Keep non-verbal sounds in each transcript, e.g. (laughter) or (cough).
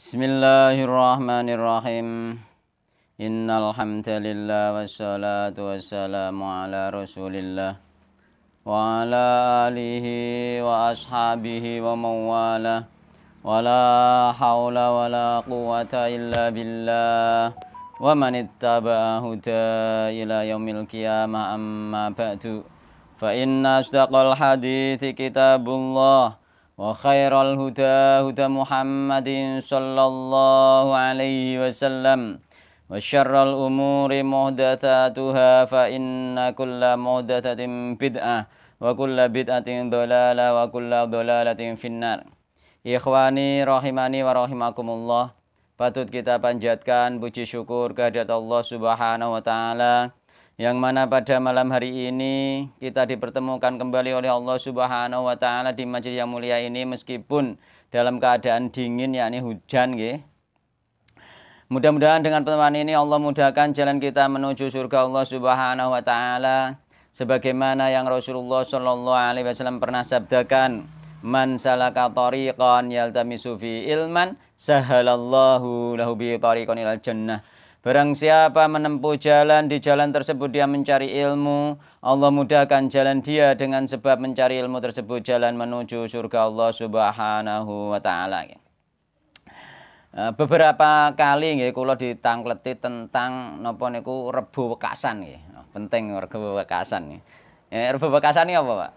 Bismillahirrahmanirrahim. Innal hamdalillah wassalatu wassalamu ala Rasulillah wa ala alihi wa ashabihi wa mawala wa la haula wa la quwata illa billah wa man ittaba'a huda ila yaumil qiyamah amma ba'du fa inna asdaqal hadithi kitabullah وخير الهدى هدى محمد صلى الله عليه وسلم وشر الأمور محدثاتها فإن كل محدثة بدعة وكل بدعة ضلالة وكل ضلالة في النار إخواني رحماني ورحمكم الله Patut kita panjatkan puji syukur kehadirat Allah subhanahu wa ta'ala yang mana pada malam hari ini kita dipertemukan kembali oleh Allah Subhanahu wa taala di majelis yang mulia ini meskipun dalam keadaan dingin yakni hujan nggih. Mudah-mudahan dengan pertemuan ini Allah mudahkan jalan kita menuju surga Allah Subhanahu wa taala sebagaimana yang Rasulullah Shallallahu alaihi wasallam pernah sabdakan man salaka tariqan yaltamisu fi ilman sahalallahu lahu bi tariqan ilal jannah Barang siapa menempuh jalan di jalan tersebut dia mencari ilmu, Allah mudahkan jalan dia dengan sebab mencari ilmu tersebut jalan menuju surga Allah Subhanahu wa taala. Eh, beberapa kali nggih kula ditangkleti tentang napa niku rebo wekasan nggih. Oh, penting rebo wekasan nggih. Ya, rebo wekasan ini apa, Pak?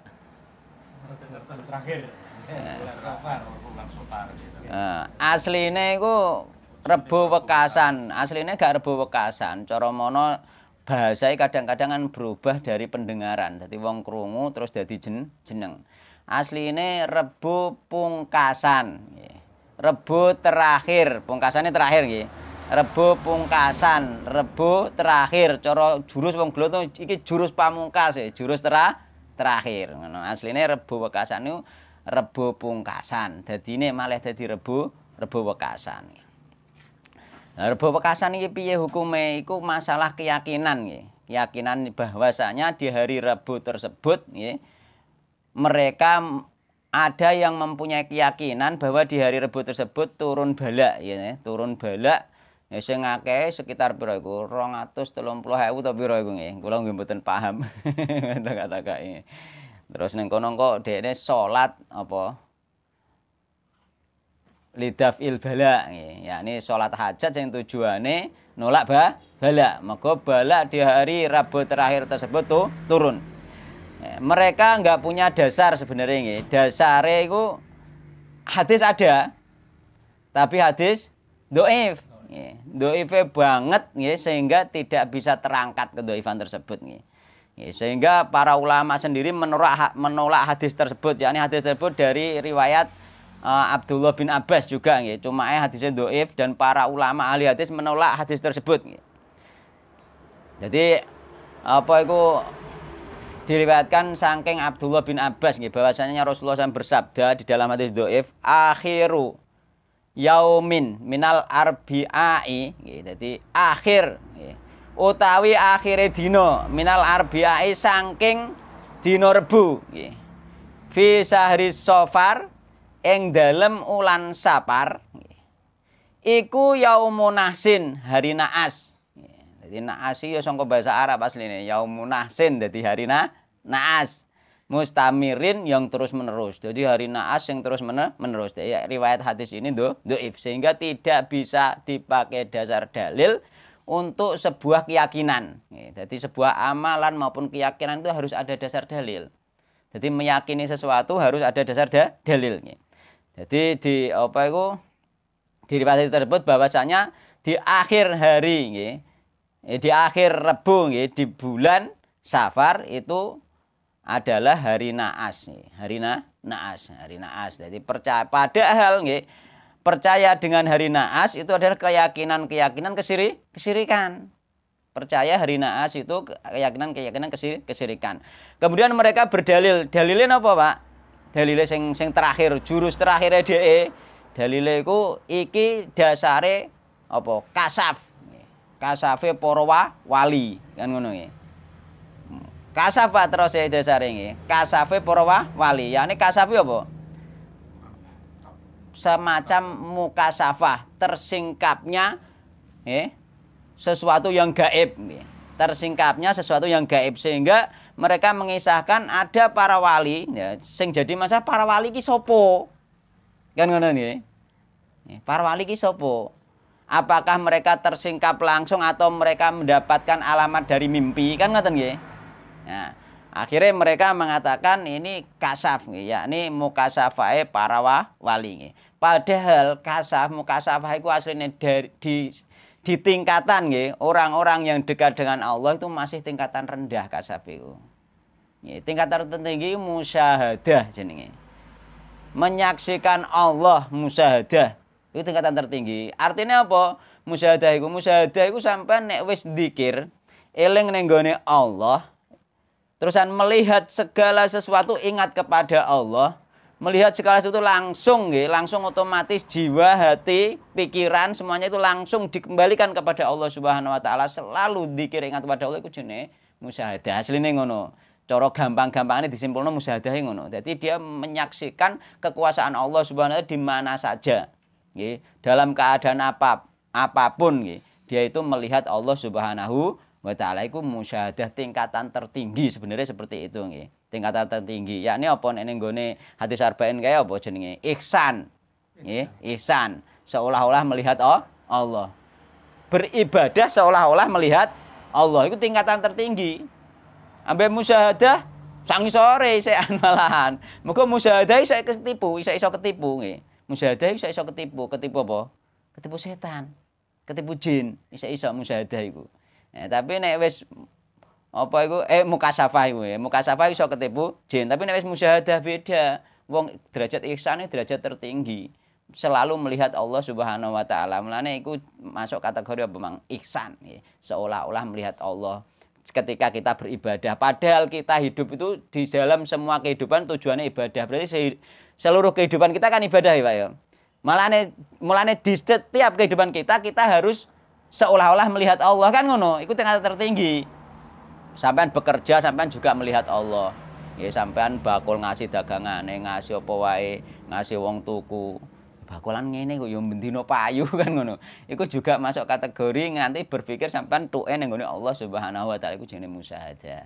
Terakhir. Ya. Asline rebo wekasan aslinya gak rebo wekasan cara mono kadang-kadang berubah dari pendengaran jadi wong krungu terus jadi jeneng aslinya rebo pungkasan rebo terakhir pungkasannya terakhir gitu rebo pungkasan rebo terakhir cara jurus wong gelo iki jurus pamungkas jurus terakhir ngono asline rebo wekasan niku rebo pungkasan dadine malah dadi rebo rebo wekasan Nah, rebo pekasan ini piye hukumnya itu masalah keyakinan Keyakinan bahwasanya di hari Rabu tersebut mereka ada yang mempunyai keyakinan bahwa di hari Rabu tersebut turun balak, ya, turun balak, ya sing akeh sekitar pira iku 230.000 ta pira iku Ya. Kula nggih mboten paham. (laughs) Kata-kata Terus ning kono kok ini sholat apa lidaf il bala ya ini sholat hajat yang tujuannya nolak bah bala maka bala di hari Rabu terakhir tersebut tuh turun ya, mereka nggak punya dasar sebenarnya ini, dasarnya itu hadis ada tapi hadis doif doif banget ya, sehingga tidak bisa terangkat ke doifan tersebut Ya, sehingga para ulama sendiri menolak menolak hadis tersebut yakni hadis tersebut dari riwayat uh, Abdullah bin Abbas juga gitu. Cuma eh, hadisnya doif dan para ulama ahli hadis menolak hadis tersebut. Nge. Jadi apa itu diriwayatkan saking Abdullah bin Abbas gitu, bahwasanya Rasulullah SAW bersabda di dalam hadis doif akhiru yaumin minal arbi'ai gitu. Jadi akhir nge. utawi akhire dino minal arbi'ai saking dino rebu gitu. fi sahri sofar ing dalam ulan sapar iku yaumunasin hari naas jadi naas ya songko bahasa Arab asli asline yaumunasin jadi hari na naas mustamirin yang terus menerus jadi hari naas yang terus menerus jadi riwayat hadis ini do if. sehingga tidak bisa dipakai dasar dalil untuk sebuah keyakinan jadi sebuah amalan maupun keyakinan itu harus ada dasar dalil jadi meyakini sesuatu harus ada dasar da dalilnya jadi di apa itu diripati tersebut bahwasanya di akhir hari ini, eh, Di akhir rebung ini, di bulan Safar itu adalah hari naas Hari na, naas, hari naas. Jadi percaya hal nggih percaya dengan hari naas itu adalah keyakinan-keyakinan kesiri, kesirikan. Percaya hari naas itu keyakinan-keyakinan kesir, kesirikan. Kemudian mereka berdalil. dalilin apa, Pak? dalile sing sing terakhir jurus terakhirnya dia, dalile iku iki dasare apa kasaf kasafe para wali kan ngono nggih kasaf Pak terus ya dasare ini kasafe para wali yakni kasaf apa semacam muka mukasafah tersingkapnya eh, sesuatu yang gaib tersingkapnya sesuatu yang gaib sehingga mereka mengisahkan ada para wali ya, sing jadi masalah para wali ki sopo kan ngono nih ya, para wali ki sopo apakah mereka tersingkap langsung atau mereka mendapatkan alamat dari mimpi kan ngoten nggih nah akhirnya mereka mengatakan ini kasaf ya ini mukasafae para wali nggih padahal kasaf mukasafah itu aslinya dari di di tingkatan orang-orang yang dekat dengan Allah itu masih tingkatan rendah kasabiku. tingkatan tertinggi musyahadah jenenge. Menyaksikan Allah musyahadah. Itu tingkatan tertinggi. Artinya apa? Musyahadah itu musyahadah sampai nek wis dikir eling nenggone Allah, terusan melihat segala sesuatu ingat kepada Allah melihat segala sesuatu langsung ya, langsung otomatis jiwa, hati, pikiran semuanya itu langsung dikembalikan kepada Allah Subhanahu wa taala. Selalu dikir ingat kepada Allah iku jenenge musyahadah. Asline ngono. Cara gampang-gampangane gampang disimpulno musyahadah ngono. Jadi dia menyaksikan kekuasaan Allah Subhanahu wa taala di mana saja. Ya, dalam keadaan apa apapun ya, dia itu melihat Allah Subhanahu wa taala iku musyahadah tingkatan tertinggi sebenarnya seperti itu nggih tingkatan tertinggi yakni apa nek ning gone hadis arba'in kaya apa jenenge ihsan nggih ihsan seolah-olah melihat oh, Allah beribadah seolah-olah melihat Allah itu tingkatan tertinggi sampai musyahadah sangi sore saya (laughs) malahan muga musyahadah saya ketipu saya iso ketipu nggih musyahadah saya iso ketipu ketipu apa ketipu setan ketipu jin bisa iso musyahadah itu Ya, eh, tapi nek wis apa itu eh safa itu ya. muka Mukasafah so ketipu jin, tapi nek wis musyahadah beda. Wong derajat ihsan itu derajat tertinggi. Selalu melihat Allah Subhanahu wa taala. Mulane itu masuk kategori apa memang Ihsan ya. Seolah-olah melihat Allah ketika kita beribadah padahal kita hidup itu di dalam semua kehidupan tujuannya ibadah berarti seluruh kehidupan kita kan ibadah ya Pak ya malane nih di setiap kehidupan kita kita harus seolah-olah melihat Allah kan ngono itu tingkat tertinggi sampean bekerja sampean juga melihat Allah ya sampean bakul ngasih dagangan ngasih apa wae ngasih wong tuku bakulan ngene kok yang bendino payu kan ngono iku juga masuk kategori nganti berpikir sampean tuke yang gone Allah Subhanahu wa taala iku jenenge musahadah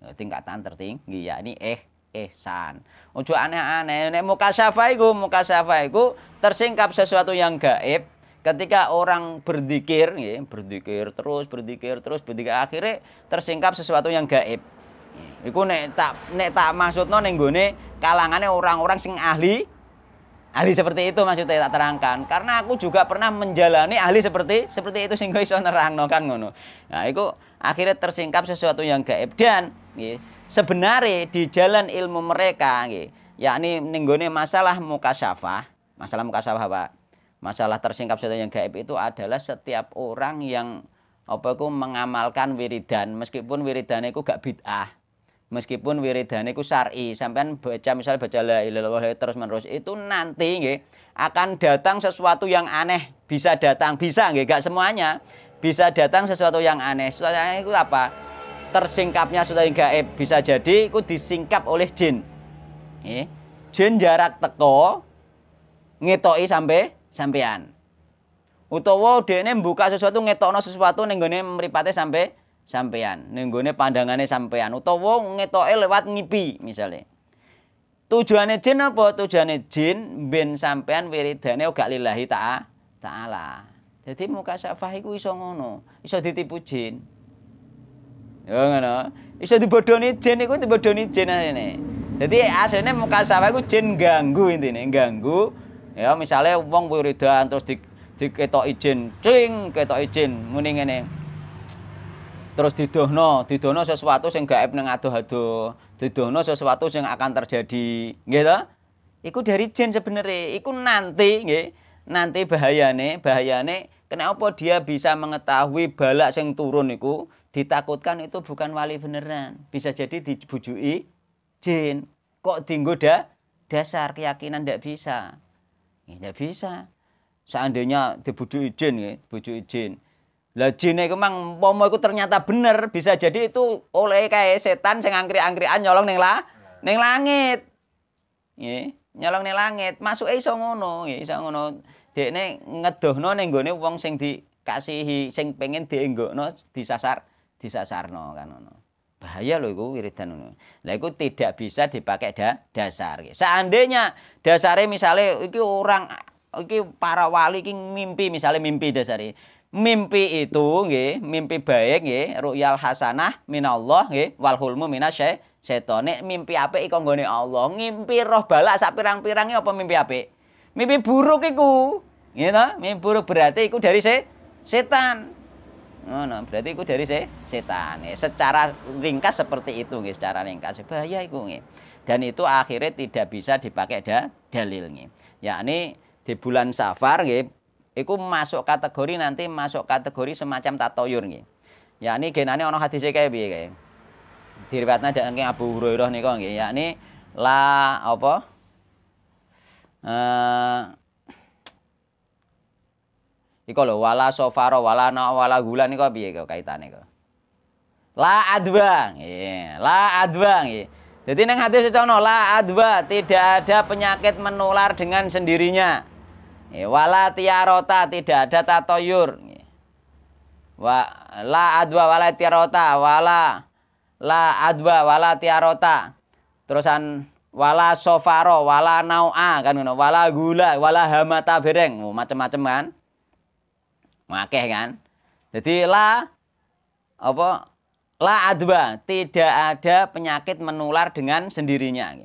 ya, tingkatan tertinggi ya ini eh ihsan. Ojo aneh-aneh. Nek mukasafa iku, syafai iku tersingkap sesuatu yang gaib ketika orang berzikir ya, berzikir terus berzikir terus berzikir akhirnya tersingkap sesuatu yang gaib Iku nek tak nek tak maksudno ning gone kalangane orang-orang sing ahli ahli seperti itu maksudnya tak terangkan karena aku juga pernah menjalani ahli seperti seperti itu sing iso nerangno kan ngono. Nah, iku akhirnya tersingkap sesuatu yang gaib dan sebenarnya di jalan ilmu mereka ya, yakni ning gone masalah mukasyafah, masalah mukasyafah Pak masalah tersingkap setan yang gaib itu adalah setiap orang yang apa itu mengamalkan wiridan meskipun wiridan itu gak bid'ah meskipun wiridan itu syar'i sampai baca misalnya baca la ilallah terus menerus itu nanti gak akan datang sesuatu yang aneh bisa datang bisa nggih gak semuanya bisa datang sesuatu yang aneh sesuatu yang aneh itu apa tersingkapnya sudah yang gaib bisa jadi itu disingkap oleh jin jin jarak teko ngetoi sampai sampean. utowo dene buka sesuatu ngetokno sesuatu ning gone mripate sampe sampean, ning gone pandangane sampean utawa ngetoke lewat ngipi misalnya. Tujuane jin apa? Tujuane jin ben sampean wiridane gak lillahi ta'ala. Jadi muka syafah iku iso ngono, iso ditipu jin. Ya ngono. Iso dibodoni jin iku dibodoni jin asline. Jadi aslinya muka syafah iku jin ganggu intine, ganggu Ya misalnya wong wiridan terus di diketok izin, cing ketok izin muni ngene. Terus didohno, didohno sesuatu sing gaib nang aduh aduh, didohno sesuatu yang akan terjadi, gitu? Iku dari jin sebenarnya, iku nanti gitu, nanti bahayane, bahayane kenapa dia bisa mengetahui balak sing turun iku ditakutkan itu bukan wali beneran. Bisa jadi dibujui jin. Kok dinggoda? dasar keyakinan ndak bisa. Tidak bisa. Seandainya dibujuk izin, ya, bujuk izin. Lah jine iku mang umpama iku ternyata benar bisa jadi itu oleh kayak setan yang angkri-angkrian nyolong neng lah neng langit. ya nyolong neng langit. masuk iso ngono, nggih iso ngono. ngedoh no ning gone wong sing dikasihi, sing pengen no disasar, no kan ngono. Bahaya loh itu wiridan ngono. Lah iku tidak bisa dipakai da dasar. Seandainya dasarnya misalnya iki orang iki para wali iki mimpi misalnya mimpi dasar, Mimpi itu nggih, mimpi baik nggih, ru'yal hasanah minallah nggih, wal hulmu minasy mimpi apa iku Allah. Mimpi roh balak sak pirang-pirange apa mimpi apa, Mimpi buruk iku. Gitu, mimpi buruk berarti iku dari se setan ngono berarti iku dari se setan secara ringkas seperti itu nih, secara ringkas bahaya gue nih. dan itu akhirnya tidak bisa dipakai da dalil nih yakni di bulan safar nih aku masuk kategori nanti masuk kategori semacam tatoyur nih yakni genane ana hadis kayak piye kaya diriwayatna dening Abu Hurairah nika nih yakni la apa eh Iko lho wala sofaro wala na wala gula nih niko piye kok nih kok. La adwa. iya. la adwa Iya. Jadi neng hati secono la adwa tidak ada penyakit menular dengan sendirinya. Iya. wala tiarota tidak ada tatoyur. Iya. Wa la adwa wala tiarota wala la adwa wala tiarota. Terusan wala sofaro wala naua kan wala gula, wala hamata bereng, oh, macam-macam kan. Makeh kan? Jadi la apa la adwa, tidak ada penyakit menular dengan sendirinya.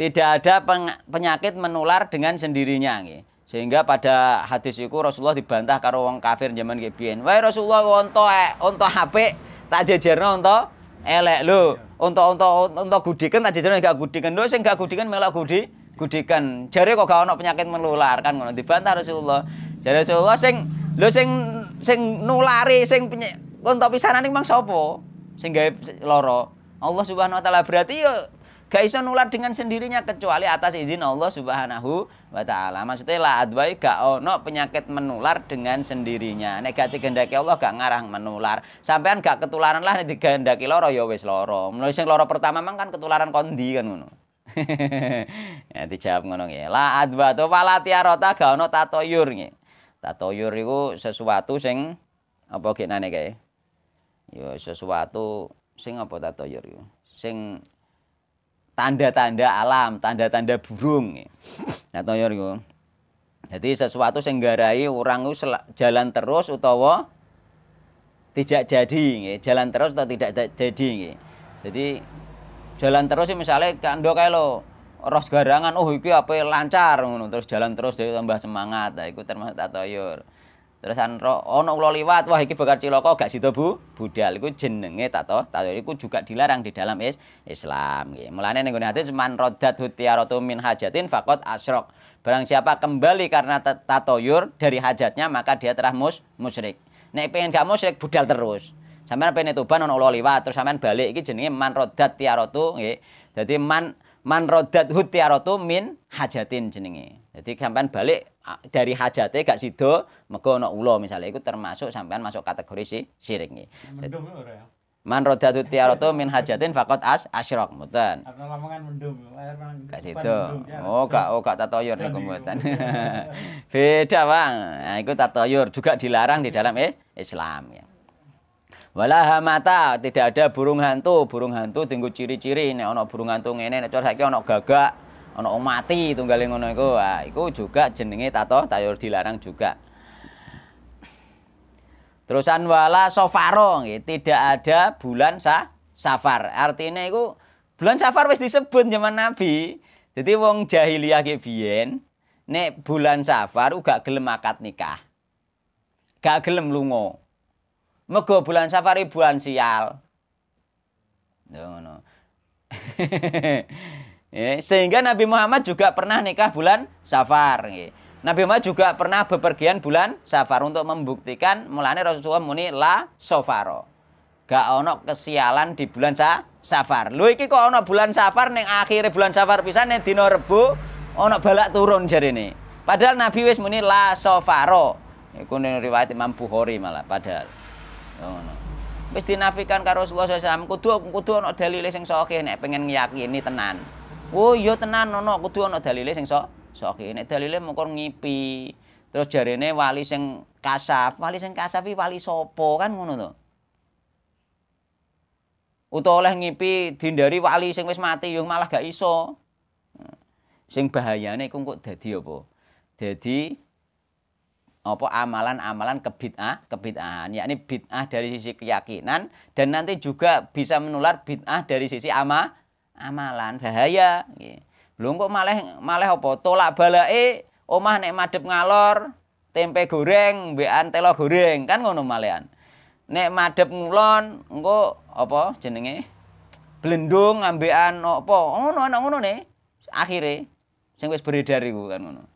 Tidak ada penyakit menular dengan sendirinya. Sehingga pada hadis itu Rasulullah dibantah karo wong kafir zaman ki wah Rasulullah onto e, onto apik tak jejerno onto elek lho. Onto onto onto gudikan tak jejerno gak gudikan dosa sing gak gudikan malah gudi gudikan. jadi kok gak ono penyakit menular kan ngono dibantah Rasulullah. jadi Rasulullah sing lo sing sing nulari sing punya konto pisanan nih mang sopo Sing gawe loro Allah Subhanahu wa taala. Berarti yo ya gak iso nular dengan sendirinya kecuali atas izin Allah Subhanahu wa taala. Maksudnya lah adway gak ono penyakit menular dengan sendirinya. Nek gendaki Allah gak ngarang menular. Sampean gak ketularan lah nih gendaki loro yowes ya wes loro. menurut sing loro pertama mang kan ketularan kondi kan ngono. (laughs) ya dijawab ngono ya La adwa tuh palatiarota gak ono tatoyur nih Tatayur itu sesuatu sing apa genane kae? Ya sesuatu sing apa tatayur itu, Sing tanda-tanda alam, tanda-tanda burung. Tatayur (laughs) itu. Jadi sesuatu sing garai orang itu jalan terus utawa tidak jadi, nge. jalan terus atau tidak jadi. Nge. Jadi jalan terus misalnya kando kae lo ros garangan oh iki apa ya, lancar ngono terus jalan terus dari tambah semangat nah iku termasuk tatoyur terus oh ono ulo liwat wah iki lo kok gak sida Bu budal iku jenenge tato tato iku juga dilarang di dalam is Islam nggih mulane ning hadis man rodat hutiaratu min hajatin fakot asrok barang siapa kembali karena tatoyur dari hajatnya maka dia telah mus musyrik nek pengen gak musyrik budal terus sampean pengen tuban ono ulo liwat terus sampean balik iki jenenge man rodat tiaratu nggih dadi man man rodat hutiarotu min hajatin jenenge. Jadi sampean balik ah, dari hajate gak sido mego ulo misalnya itu termasuk sampean masuk kategori si syirik nggih. Ya ya? Man rodat hutiarotu min hajatin fakot as asyrok mboten. Arep lamongan mendung, gak sido. Ya. Oh gak oh gak tatoyur niku mboten. (laughs) Beda, Bang. Nah, iku tatoyur juga dilarang di dalam eh, Islam ya. Walah hamata, tidak ada burung hantu. Burung hantu tunggu ciri-ciri nek ono burung hantu ngene nek cara saiki gagak, ono mati tunggalin, ngono iku. Wah, iku juga jenenge tato tayur dilarang juga. Terusan wala sofaro, farong, tidak ada bulan sa safar. Artinya itu bulan safar wis disebut zaman Nabi. Jadi wong jahiliyah ki biyen nek bulan safar uga gelem akad nikah. Gak gelem Mega bulan safari bulan sial. Ngono. (laughs) Eh, sehingga Nabi Muhammad juga pernah nikah bulan safar. Nabi Muhammad juga pernah bepergian bulan safar untuk membuktikan mulane Rasulullah muni la safaro. Gak ono kesialan di bulan sa safar. Lu iki kok ono bulan safar neng akhir bulan safar bisa neng dino rebu ono balak turun jadi ini. Padahal Nabi wis muni la safaro. Iku riwayat Imam Bukhari malah padahal ngono wis dinafikan karo Rasulullah SAW kudu kudu ana dalile sing sahih nek pengen ngiyakini tenan oh iya tenan ono kudu ana dalile sing sahih nek dalile mengkon ngipi terus jarene wali sing kasaf wali sing kasaf wali sapa kan ngono to utawa oleh ngipi dihindari wali sing wis mati yo malah gak iso sing bahayane iku kok dadi apa dadi apa amalan-amalan kebid'ah, kebid'ahan, yakni bid'ah dari sisi keyakinan dan nanti juga bisa menular bid'ah dari sisi ama amalan bahaya. Belum kok malah malah apa tolak balai omah nek madep ngalor tempe goreng mbekan telo goreng kan ngono malean Nek madep ngulon engko apa jenenge blendung ambekan apa ngono ana ngono ne akhire sing wis beredar iku kan ngono.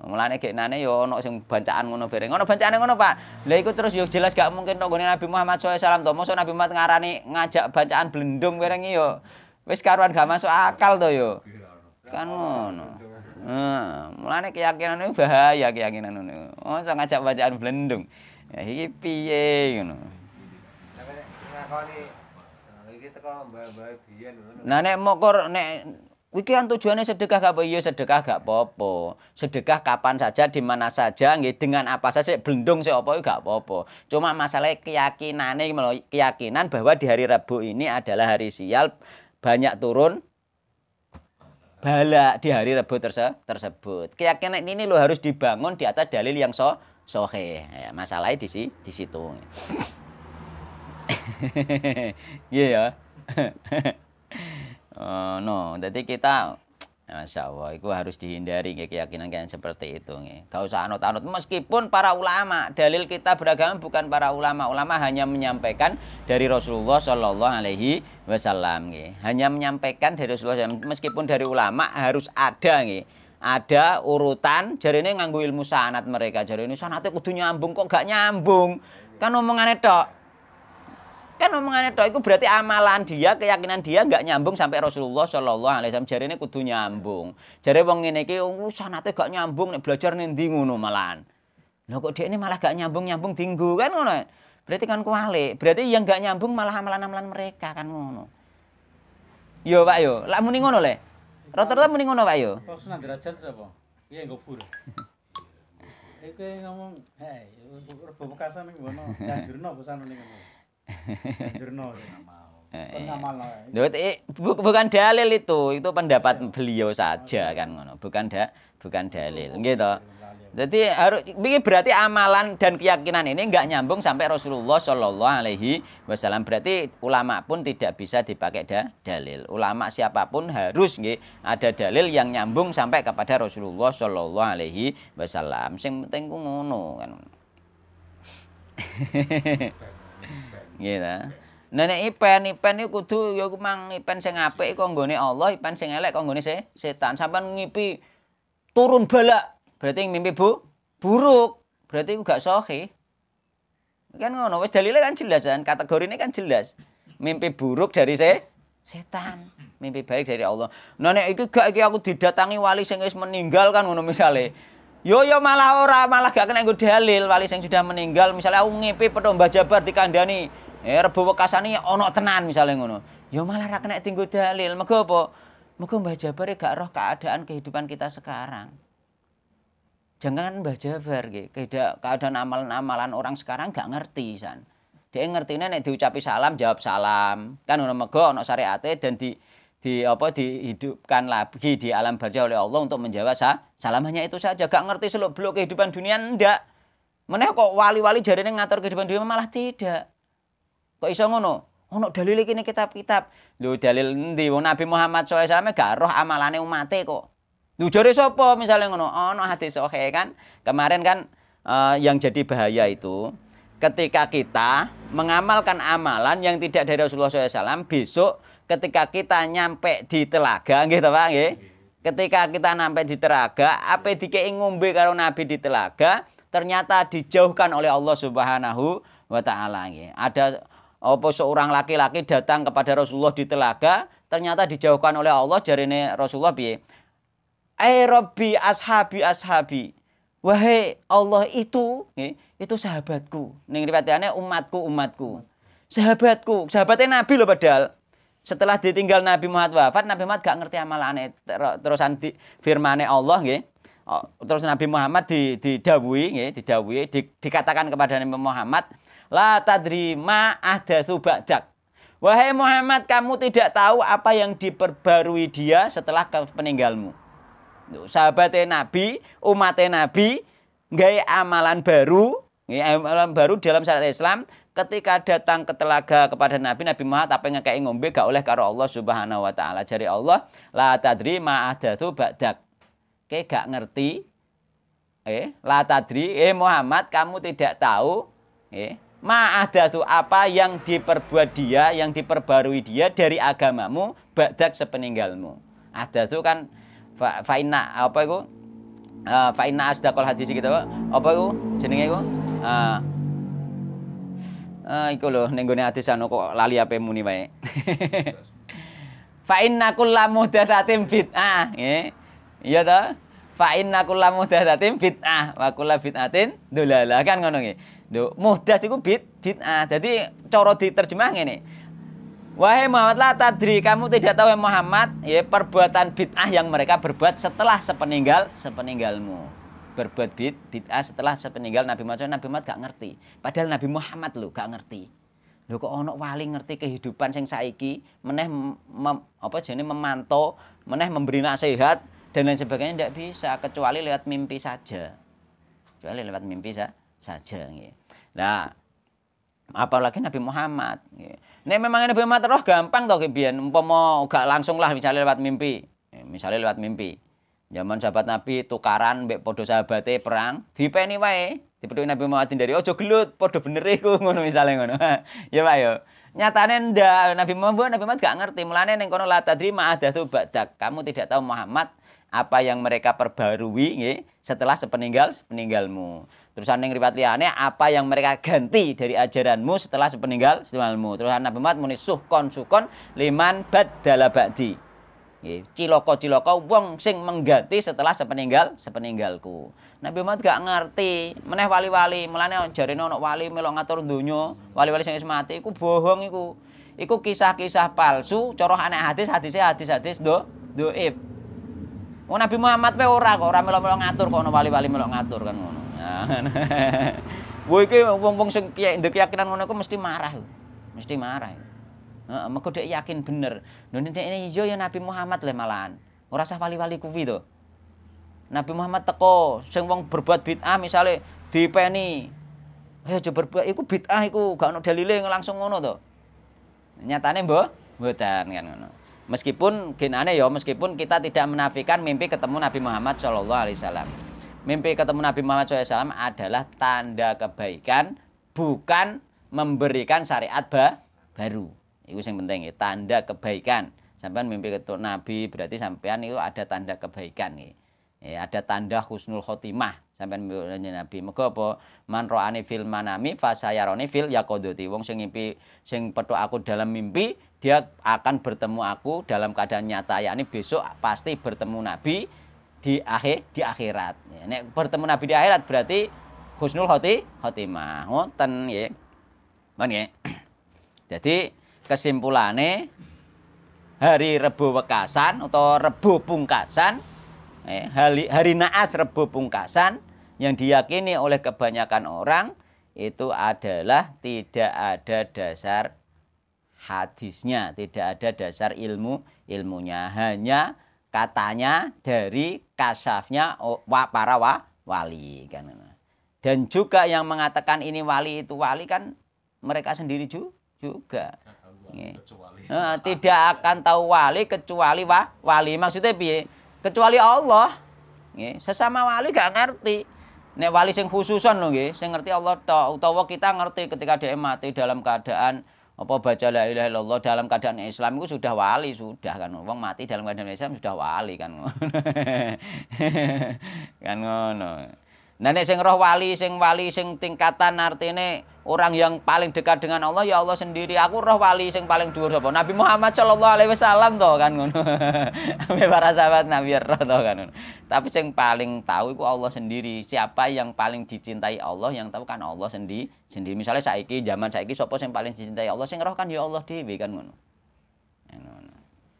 Mulane nane yo ono sing bancaan ngono bareng. Ono bancane ngono, Pak. Lha iku terus yo jelas gak mungkin tonggone Nabi Muhammad SAW to. Mosok Nabi Muhammad ngarani ngajak bancaan blendung bareng yo wis karuan gak masuk akal to yo. Kan ngono. Nah, mulane keyakinan itu bahaya keyakinan ini. Oh, ngajak bacaan blendung. Ya iki piye ngono. Nah nek mokor nek Iki kan tujuannya sedekah gak apa? Iya, sedekah gak popo Sedekah kapan saja, di mana saja, nggih dengan apa saja, blendung sih apa ya gak popo. masalah Cuma masalahnya keyakinannya keyakinan bahwa di hari Rabu ini adalah hari sial banyak turun balak di hari Rabu terse tersebut. Keyakinan ini lo harus dibangun di atas dalil yang so sohe. Ya, masalahnya di, si di situ. (laughs) Iya ya. (laughs) uh, no jadi kita ya, Masya Allah, itu harus dihindari kayak keyakinan kayak seperti itu. Nge. Gak usah anut-anut. Meskipun para ulama, dalil kita beragama bukan para ulama. Ulama hanya menyampaikan dari Rasulullah Shallallahu Alaihi Wasallam. Hanya menyampaikan dari Rasulullah. SAW. Meskipun dari ulama harus ada. Ada urutan, jadi ini nganggu ilmu sanat mereka. Jadi ini sanatnya kudu nyambung, kok gak nyambung? Kan omongannya tok kan omongannya tok itu berarti amalan dia keyakinan dia nggak nyambung sampai Rasulullah Shallallahu Alaihi Wasallam jari ini kudu nyambung jari wong ini ki oh, sanate gak nyambung nih belajar nih ngono lo kok dia ini malah gak nyambung nyambung tinggu kan ngono berarti kan kuali berarti yang gak nyambung malah amalan amalan mereka kan ngono yo pak yo lah muni ngono le rata-rata muni ngono pak yo kok derajat siapa iya nggak pura (laughs) Iku ngomong, hei, rebo bekasan ning ngono, janjurno bosan ning ngono. Jurno (laughs) eh, eh. ya. eh, bukan dalil itu, itu pendapat beliau saja kan ngono. Bukan da, bukan dalil, oh, gitu. Jadi harus ini berarti amalan dan keyakinan ini nggak nyambung sampai Rasulullah Shallallahu Alaihi Wasallam. Berarti ulama pun tidak bisa dipakai da, dalil. Ulama siapapun harus nggih ada dalil yang nyambung sampai kepada Rasulullah Shallallahu Alaihi Wasallam. Sing penting ngono kan. (laughs) Gitu. nenek ipen, ipen itu kudu ya mang ipen sing ngape? iku nggone Allah, ipen sing elek kok nggone setan. Sampan ngipi turun balak, berarti mimpi bu buruk. Berarti iku gak sahih. Kan ngono, wis dalile kan jelas kan, kategori ini kan jelas. Mimpi buruk dari se setan, mimpi baik dari Allah. Nenek nah, nek iki gak iki aku didatangi wali sing wis meninggal kan ngono misale. Yo yo malah ora malah gak kena nggo dalil wali sing sudah meninggal, misalnya aku ngipi petomba Jabar dikandani Ya rebo wekasane ana tenan misalnya ngono. Ya malah ra kena dalil. mago apa? mago Mbah Jabar ya gak roh keadaan kehidupan kita sekarang. Jangan Mbah Jabar keadaan amalan-amalan orang sekarang gak ngerti san. Dia ngerti nek diucapi salam jawab salam. Kan ono mergo ana syariate dan di di apa dihidupkan lagi di alam barja oleh Allah untuk menjawab sa, salam hanya itu saja gak ngerti seluk beluk kehidupan dunia ndak meneh kok wali-wali jarene ngatur kehidupan dunia malah tidak Kok iso ngono? Ono dalile kene kitab-kitab. Lho dalil endi wong Nabi Muhammad SAW gak roh amalane umate kok. Lho jare sapa misalnya ngono? Ono hadis sahih kan. Kemarin kan uh, yang jadi bahaya itu ketika kita mengamalkan amalan yang tidak dari Rasulullah SAW besok ketika kita nyampe di telaga gitu Pak ketika kita nyampe di telaga apa dikei ngombe karo Nabi di telaga ternyata dijauhkan oleh Allah Subhanahu wa taala nggih ada apa seorang laki-laki datang kepada Rasulullah di telaga ternyata dijauhkan oleh Allah dari Rasulullah bi ai rabbi ashabi ashabi wahai Allah itu itu sahabatku ning riwayatane umatku umatku sahabatku sahabatnya Nabi loh padahal setelah ditinggal Nabi Muhammad wafat Nabi Muhammad gak ngerti amalane terus di firmane Allah nggih oh, terus Nabi Muhammad didawui, didawuhi nggih dikatakan kepada Nabi Muhammad La tadri ma ada subakjak. Wahai Muhammad, kamu tidak tahu apa yang diperbarui dia setelah peninggalmu. Sahabatnya Nabi, umatnya Nabi, gaya amalan baru, amalan baru dalam syariat Islam. Ketika datang ke telaga kepada Nabi, Nabi Muhammad apa yang kayak ngombe gak oleh karo Allah Subhanahu wa taala. Jadi Allah la tadri ma ahdatu ba'dak. Oke, gak ngerti. Eh, la tadri, eh Muhammad kamu tidak tahu. Eh, Ma'adatu apa yang diperbuat dia, yang diperbarui dia dari agamamu, badak sepeninggalmu. Ada tuh kan faina apa itu? Uh, ah, faina asdaqal hadis kita apa? itu? Jenenge itu? Uh, uh, iku lho ning gone hadis anu kok lali ape muni wae. (laughs) Fa inna kullu muhdatsatin bid'ah, nggih. Iya ta? Fa inna kullu muhdatsatin bid'ah wa kullu bid'atin lah kan ngono nggih. Lho, muhdas iku bid bid'ah. Dadi cara diterjemah ngene. Wahai Muhammad la tadri, kamu tidak tahu yang Muhammad, ya perbuatan bid'ah yang mereka berbuat setelah sepeninggal sepeninggalmu. Berbuat bid bid'ah setelah sepeninggal Nabi Muhammad, Nabi Muhammad gak ngerti. Padahal Nabi Muhammad lho gak ngerti. Lho kok ono wali ngerti kehidupan sing saiki, meneh mem, apa jenenge memantau, meneh memberi nasihat dan lain sebagainya tidak bisa kecuali lewat mimpi saja. Kecuali lewat mimpi saja saja nggih. Nah, apalagi Nabi Muhammad. ini memang Nabi Muhammad roh gampang toh kebien umpama gak langsung lah misalnya lewat mimpi. Eh, misalnya lewat mimpi. Zaman sahabat Nabi tukaran mbek padha sahabate perang, dipeni wae. Dipedhok Nabi Muhammad dari ojo gelut, podo bener iku (laughs) ngono misale ngono. (laughs) ya Pak ya. Nyatane ndak Nabi Muhammad Nabi Muhammad gak ngerti, mulane ning kono la tadri ma'adah tu badak. Kamu tidak tahu Muhammad apa yang mereka perbarui nggih setelah sepeninggal sepeninggalmu. Terusan ning riwayat liyane apa yang mereka ganti dari ajaranmu setelah sepeninggal sepeninggalmu. Terusan Nabi Muhammad muni suhkon sukon liman badala ba'di. Nggih, ciloko ciloko wong sing mengganti setelah sepeninggal sepeninggalku. Nabi Muhammad gak ngerti, meneh wali-wali, melane jarene ana wali melok ngatur donya, wali-wali sing wis mati iku bohong iku. Iku kisah-kisah palsu, Coroh aneh hadis hadisnya hadis-hadis do doib. Oh Nabi Muhammad pe ora kok, ora melo-melo ngatur kok ono wali-wali melo ngatur kan ngono. Kowe ya. (laughs) iki wong-wong sing ndek keyakinan ngono iku mesti marah. Mesti marah. Heeh, mergo dek yakin bener. Lho nek ini iya ya Nabi Muhammad le malahan. Ora usah wali-wali kuwi to. Nabi Muhammad teko sing wong berbuat bid'ah misale dipeni. Ayo coba berbuat iku bid'ah iku gak ono dalile langsung ngono to. Nyatane mbok mboten kan ngono. Meskipun aneh ya, meskipun kita tidak menafikan mimpi ketemu Nabi Muhammad Shallallahu Alaihi Wasallam. Mimpi ketemu Nabi Muhammad Alaihi Wasallam adalah tanda kebaikan, bukan memberikan syariat ba baru. Itu yang penting ya, tanda kebaikan. sampai mimpi ketemu Nabi berarti sampean itu ada tanda kebaikan ya. Ya, ada tanda husnul khotimah sampai mimpi Nabi. "Mengapa apa man roani fil manami fasayaroni fil yakodoti. Wong sing ngimpi sing petuk aku dalam mimpi dia akan bertemu aku dalam keadaan nyata yakni besok pasti bertemu nabi di akhir di akhirat ya, nek bertemu nabi di akhirat berarti husnul khoti khotimah ngoten ya mon ya jadi kesimpulannya hari Rebo Wekasan atau Rebo Pungkasan ya, hari, hari Naas Rebo Pungkasan yang diyakini oleh kebanyakan orang itu adalah tidak ada dasar hadisnya, tidak ada dasar ilmu ilmunya, hanya katanya dari kasafnya oh, para wali kan. Dan juga yang mengatakan ini wali itu wali kan mereka sendiri juga. Eh, tidak akan tahu wali kecuali wa, wali. Maksudnya bi Kecuali Allah. Sesama wali gak ngerti. Nek wali sing khususan loh sing ngerti Allah tau kita ngerti ketika dia mati dalam keadaan apa baca la ilaha illallah dalam keadaan Islam itu sudah wali sudah kan wong mati dalam keadaan Islam sudah wali kan (laughs) kan ngono Nah nek sing roh wali, sing wali sing tingkatan artine orang yang paling dekat dengan Allah ya Allah sendiri. Aku roh wali sing paling dhuwur sapa? Nabi Muhammad sallallahu alaihi wasallam to kan ngono. (laughs) para sahabat Nabi roh to kan ngono. Tapi sing paling tahu itu Allah sendiri. Siapa yang paling dicintai Allah yang tahu kan Allah sendiri. Sendiri misalnya saiki zaman saiki sapa sing paling dicintai Allah sing roh kan ya Allah dhewe kan ngono. Ya,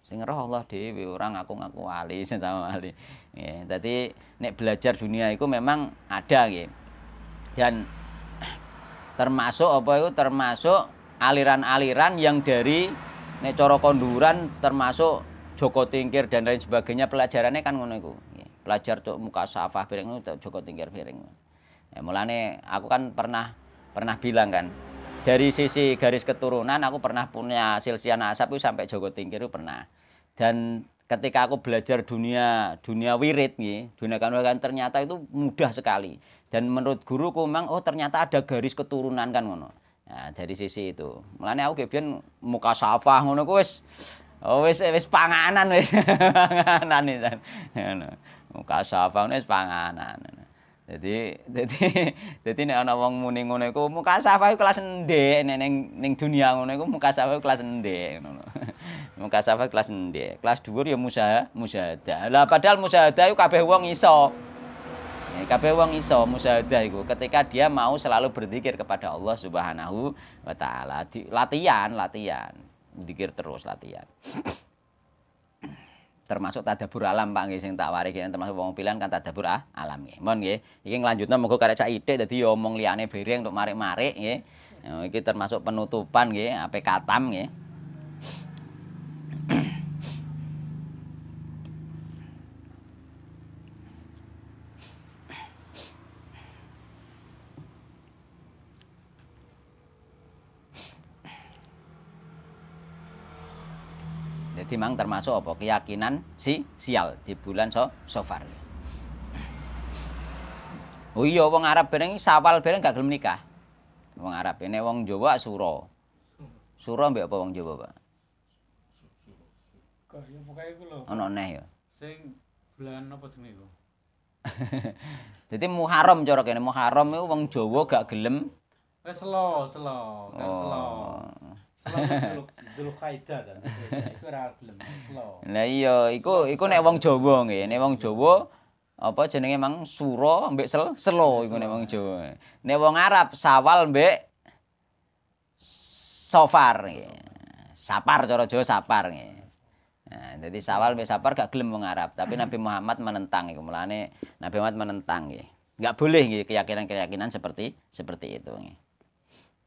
sing roh Allah dhewe, orang aku ngaku wali sing (laughs) sama wali. Ya, tadi nek belajar dunia itu memang ada ya. Dan termasuk apa itu termasuk aliran-aliran yang dari nek coro konduran termasuk Joko Tingkir dan lain sebagainya pelajarannya kan ngono iku. Pelajar tuh muka safah piring itu Joko Tingkir piring. Ya, mulane aku kan pernah pernah bilang kan dari sisi garis keturunan aku pernah punya silsilah nasab itu sampai Joko Tingkir itu pernah dan ketika aku belajar dunia dunia wirid nih dunia kanuragan ternyata itu mudah sekali dan menurut guruku memang oh ternyata ada garis keturunan kan ngono nah, dari sisi itu melani aku kebien oh, (laughs) muka safah ngono wis oh wes wes panganan wis panganan nih muka safah wes panganan (laughs) Jadi jadi jadi nih anak wong muni ngono iku mukasafah kelas ndek nek ning ning dunia ngono iku mukasafah kelas ndek ngono. (laughs) mukasafah kelas ndek. Kelas dhuwur ya Musa musahadah. Lah padahal musahadah iku kabeh wong iso. Ya, kabeh wong iso musahadah iku ketika dia mau selalu berzikir kepada Allah Subhanahu wa taala. Latihan, latihan. Zikir terus latihan termasuk tadabur alam Pak nggih sing tak wari termasuk wong pilihan kan tadabur ah, alam nggih. Mon nggih. Iki nglanjutna monggo karek cak ide, dadi omong liyane bereng untuk marik-marik nggih. Iki termasuk penutupan nggih, ape katam nggih. dimang termasuk apa keyakinan si sial di bulan so sofar oh iya wong Arab bareng sawal bareng gak gelem nikah wong Arab ini wong Jawa suro suro mbek apa wong Jawa Pak kok ya pokoke iku lho ono neh ya sing bulan apa jenenge iku Jadi (laughs) Muharram cara kene Muharram iku wong Jawa gak gelem. Wis selo, selo, gak selo. Oh. Lah iya, iku iku nek wong Jawa nggih, nek wong iya. Jawa apa jenenge mang suro mbek sel selo iya, iku nek wong Jawa. Nek wong Arab sawal mbek sofar nggih. Sapar cara Jawa sapar nggih. Nah, jadi sawal mbek sapar gak gelem wong Arab, tapi Nabi Muhammad menentang iku. Mulane Nabi Muhammad menentang nggih. Enggak boleh nggih keyakinan-keyakinan seperti seperti itu nggih.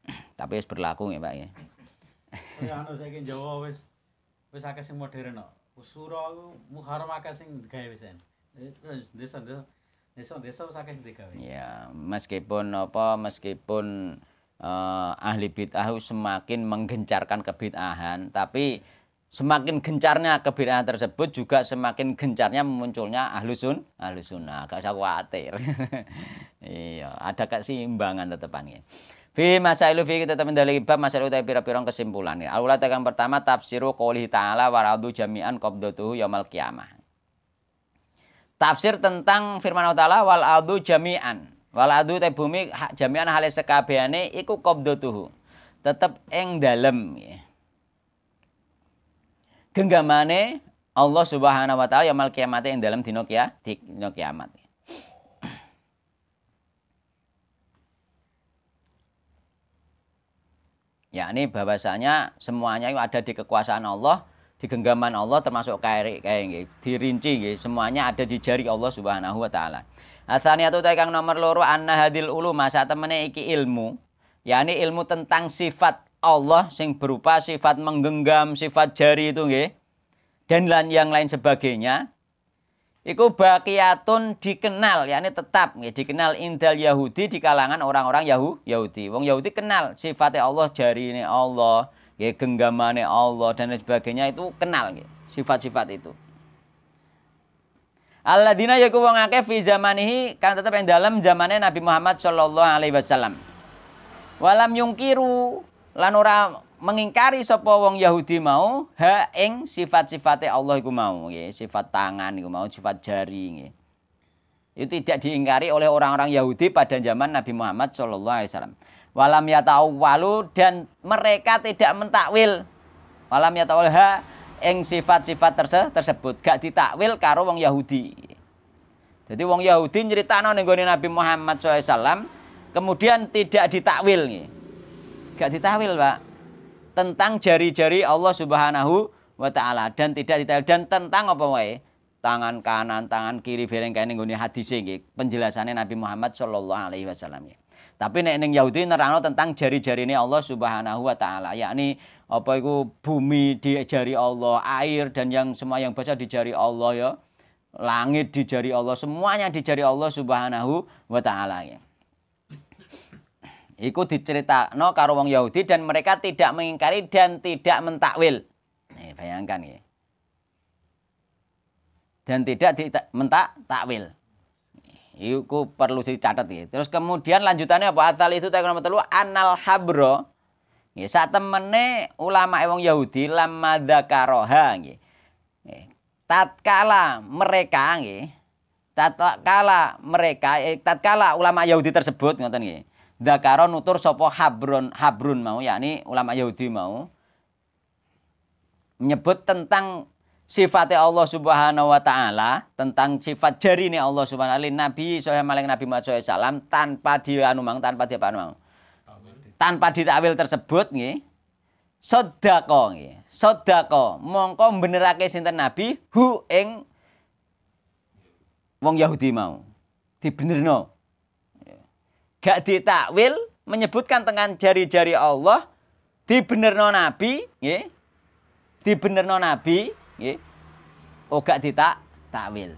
(clears throat) Tapi harus berlaku nggih, Pak nggih. Kaya anu saiki Jawa wis wis akeh sing modern kok. Usura iku Muharram akeh sing gawe wis. Desa-desa desa-desa wis akeh sing digawe. Ya, meskipun apa meskipun uh, ahli bid'ah semakin menggencarkan kebid'ahan, tapi semakin gencarnya kebid'ahan tersebut juga semakin gencarnya munculnya ahlusun ahlusunnah gak usah khawatir (laughs) iya ada keseimbangan tetap ya. Fi masailu fi kita temen dari bab masailu tapi pira pira kesimpulan ya. Allah tekan pertama tafsiru qouli ta'ala waradu jami'an qabdatuhu yamal kiamah. Tafsir tentang firman Allah Ta'ala wal adu jami'an. Wal adu te bumi jami'an hale sekabehane iku qabdatuhu. Tetep ing dalem ya. Genggamane Allah Subhanahu wa taala yamal kiamat ing dalem dina kiamat. ya ini bahwasanya semuanya itu ada di kekuasaan Allah di genggaman Allah termasuk kairi kayak dirinci gitu semuanya ada di jari Allah Subhanahu wa taala Atsaniatu ta kang nomor loro anna hadil masa temene iki ilmu yakni ilmu tentang sifat Allah sing berupa sifat menggenggam sifat jari itu nggih dan yang lain sebagainya Iku bakiyatun dikenal, yakni tetap ya, dikenal indal Yahudi di kalangan orang-orang Yahu, Yahudi. Wong Yahudi kenal sifatnya Allah, jari ini Allah, ya, genggamannya Allah dan lain sebagainya itu kenal sifat-sifat ya, itu. dina ya wong akeh fi zamanihi kan tetap yang dalam zamannya Nabi Muhammad Shallallahu alaihi wasallam. Walam yungkiru lan orang mengingkari sapa wong Yahudi mau ha ing sifat sifatnya Allah iku mau nggih, sifat tangan iku mau, sifat jari nggih. Itu tidak diingkari oleh orang-orang Yahudi pada zaman Nabi Muhammad sallallahu alaihi wasallam. Walam walu dan mereka tidak mentakwil. Walam ya ha ing sifat-sifat terse tersebut gak ditakwil karo wong Yahudi. Jadi wong Yahudi nyeritakno ning Nabi Muhammad sallallahu alaihi wasallam kemudian tidak ditakwil nggih. Gak ditakwil, Pak tentang jari-jari Allah Subhanahu wa taala dan tidak detail dan tentang apa wae tangan kanan tangan kiri bareng kene nggone hadis nggih penjelasannya Nabi Muhammad sallallahu alaihi wasallam tapi nek ning Yahudi nerangno tentang jari-jarine Allah Subhanahu wa taala yakni apa itu bumi di jari Allah air dan yang semua yang baca di jari Allah ya langit di jari Allah semuanya di jari Allah Subhanahu wa taala ya Iku diceritakno karo wong Yahudi dan mereka tidak mengingkari dan tidak mentakwil. Nih, eh, bayangkan ya. Dan tidak mentak takwil. Iku perlu dicatat ya. Terus kemudian lanjutannya apa? Atal itu tak telu anal habro. Ya, saat temene ulama wong Yahudi lama dakaroha eh, Tatkala mereka nggih, tatkala mereka eh, tatkala ulama Yahudi tersebut ngoten nggih. Zakara nutur sapa Habrun Habrun mau yakni ulama Yahudi mau menyebut tentang sifatnya Allah Subhanahu wa taala, tentang sifat jari ini Allah Subhanahu wa taala Nabi sallallahu alaihi Nabi Muhammad Salam tanpa dianumang tanpa dia diapanu. Tanpa ditakwil tersebut nggih. Sodako nggih. Sodako mongko benerake sinten Nabi hu ing wong Yahudi mau. Dibenerno gak ditakwil menyebutkan dengan jari-jari Allah di dibenerno nabi bener dibenerno nabi ya oh gak ditak takwil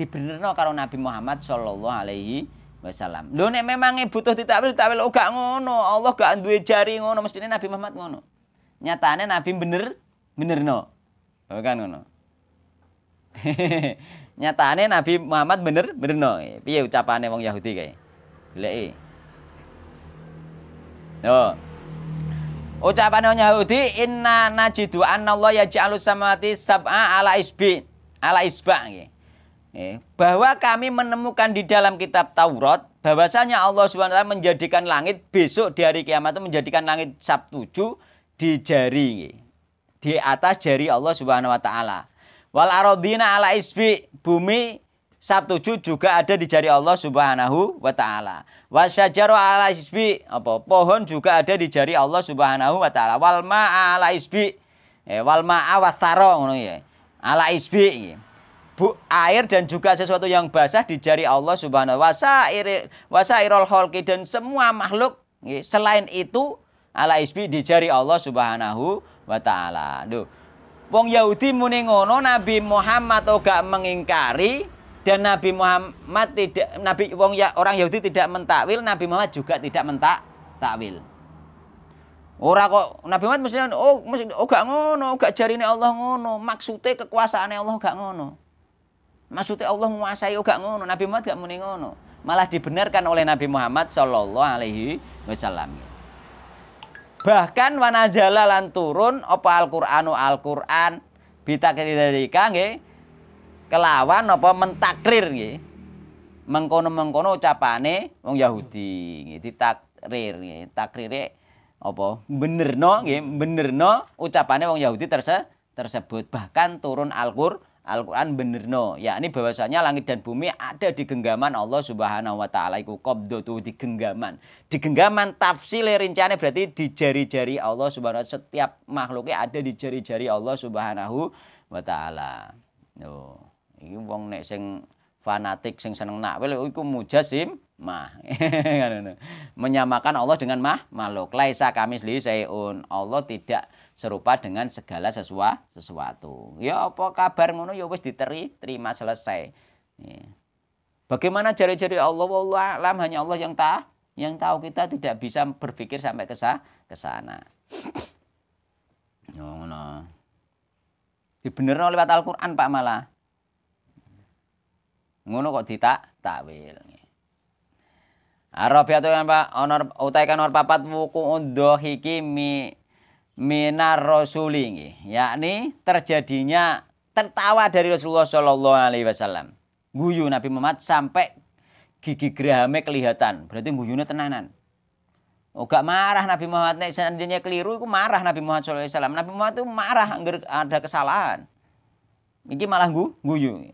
dibenerno karo Nabi Muhammad Shallallahu alaihi wasallam. Lho nek memang butuh ditakwil takwil oh gak ngono, Allah gak duwe jari ngono, mestine Nabi Muhammad ngono. Nyatane Nabi bener benerno. Oh kan ngono. (laughs) Nyatane Nabi Muhammad bener benerno. Piye ucapane wong Yahudi kayak Geleki. Eh. Yo. Oh. Ucapan orang Yahudi inna najidu annallaha yaj'alu samawati sab'a ala isbi ala isba bahwa kami menemukan di dalam kitab Taurat bahwasanya Allah SWT menjadikan langit besok di hari kiamat itu menjadikan langit sab tujuh di jari di atas jari Allah Subhanahu wa taala. Wal ala isbi bumi tujuh juga ada di jari Allah Subhanahu wa taala. Wasyajaru ala isbi apa pohon juga ada di jari Allah Subhanahu wa taala. Wal ma'a ala isbi. Eh, wal ma'a wasaro ngono ya. Ala isbi ya. Bu, air dan juga sesuatu yang basah di jari Allah Subhanahu wa taala. Wasairul khalqi dan semua makhluk ya, selain itu ala isbi di jari Allah Subhanahu wa taala. Duh. Wong Yahudi muni ngono Nabi Muhammad ora mengingkari dan Nabi Muhammad tidak Nabi wong ya orang Yahudi tidak mentakwil Nabi Muhammad juga tidak mentak takwil Orang kok Nabi Muhammad mestinya oh mesti oh gak ngono, gak nih Allah ngono, maksudnya kekuasaannya Allah gak ngono. Maksudnya Allah menguasai oh gak ngono, Nabi Muhammad gak muni ngono. Malah dibenarkan oleh Nabi Muhammad Shallallahu alaihi wasallam. Bahkan wanazala lan turun apa Al-Qur'anu Al-Qur'an bitakri dalika nggih kelawan apa mentakrir nggih. Mengkono-mengkono ucapane wong Yahudi nggih ditakrir nggih. Takrire apa benerno nggih, benerno ucapane wong Yahudi terse tersebut bahkan turun Al-Qur'an Al-Quran benerno yakni bahwasanya langit dan bumi ada di genggaman Allah Subhanahu wa taala iku qabdo di genggaman di genggaman tafsir rinciannya berarti di jari-jari Allah Subhanahu wa setiap makhluknya ada di jari-jari Allah Subhanahu wa taala oh. Iki wong nek sing fanatik sing seneng nak, wel oh, iku mujasim mah. (laughs) Menyamakan Allah dengan mah makhluk. Laisa li sayun. Allah tidak serupa dengan segala sesuatu sesuatu. Ya apa kabar ngono ya wis diteri, terima selesai. Ya. Bagaimana jari-jari Allah wallahu alam hanya Allah yang tahu, yang tahu kita tidak bisa berpikir sampai ke ke sana. (coughs) Ya, ngono. Dibenerno lewat Al-Qur'an Pak malah. Ngono kok ditak takwil. Arabiatu ya kan Pak honor utai kan onor papat wuku hiki mi minar rasuli yakni terjadinya tertawa dari Rasulullah Shallallahu alaihi wasallam. Guyu Nabi Muhammad sampai gigi gerahame kelihatan. Berarti guyunya tenanan. Oh, marah Nabi Muhammad nek seandainya keliru itu marah Nabi Muhammad sallallahu alaihi wasallam. Nabi Muhammad tuh marah anggar ada kesalahan. Iki malah gu guyu.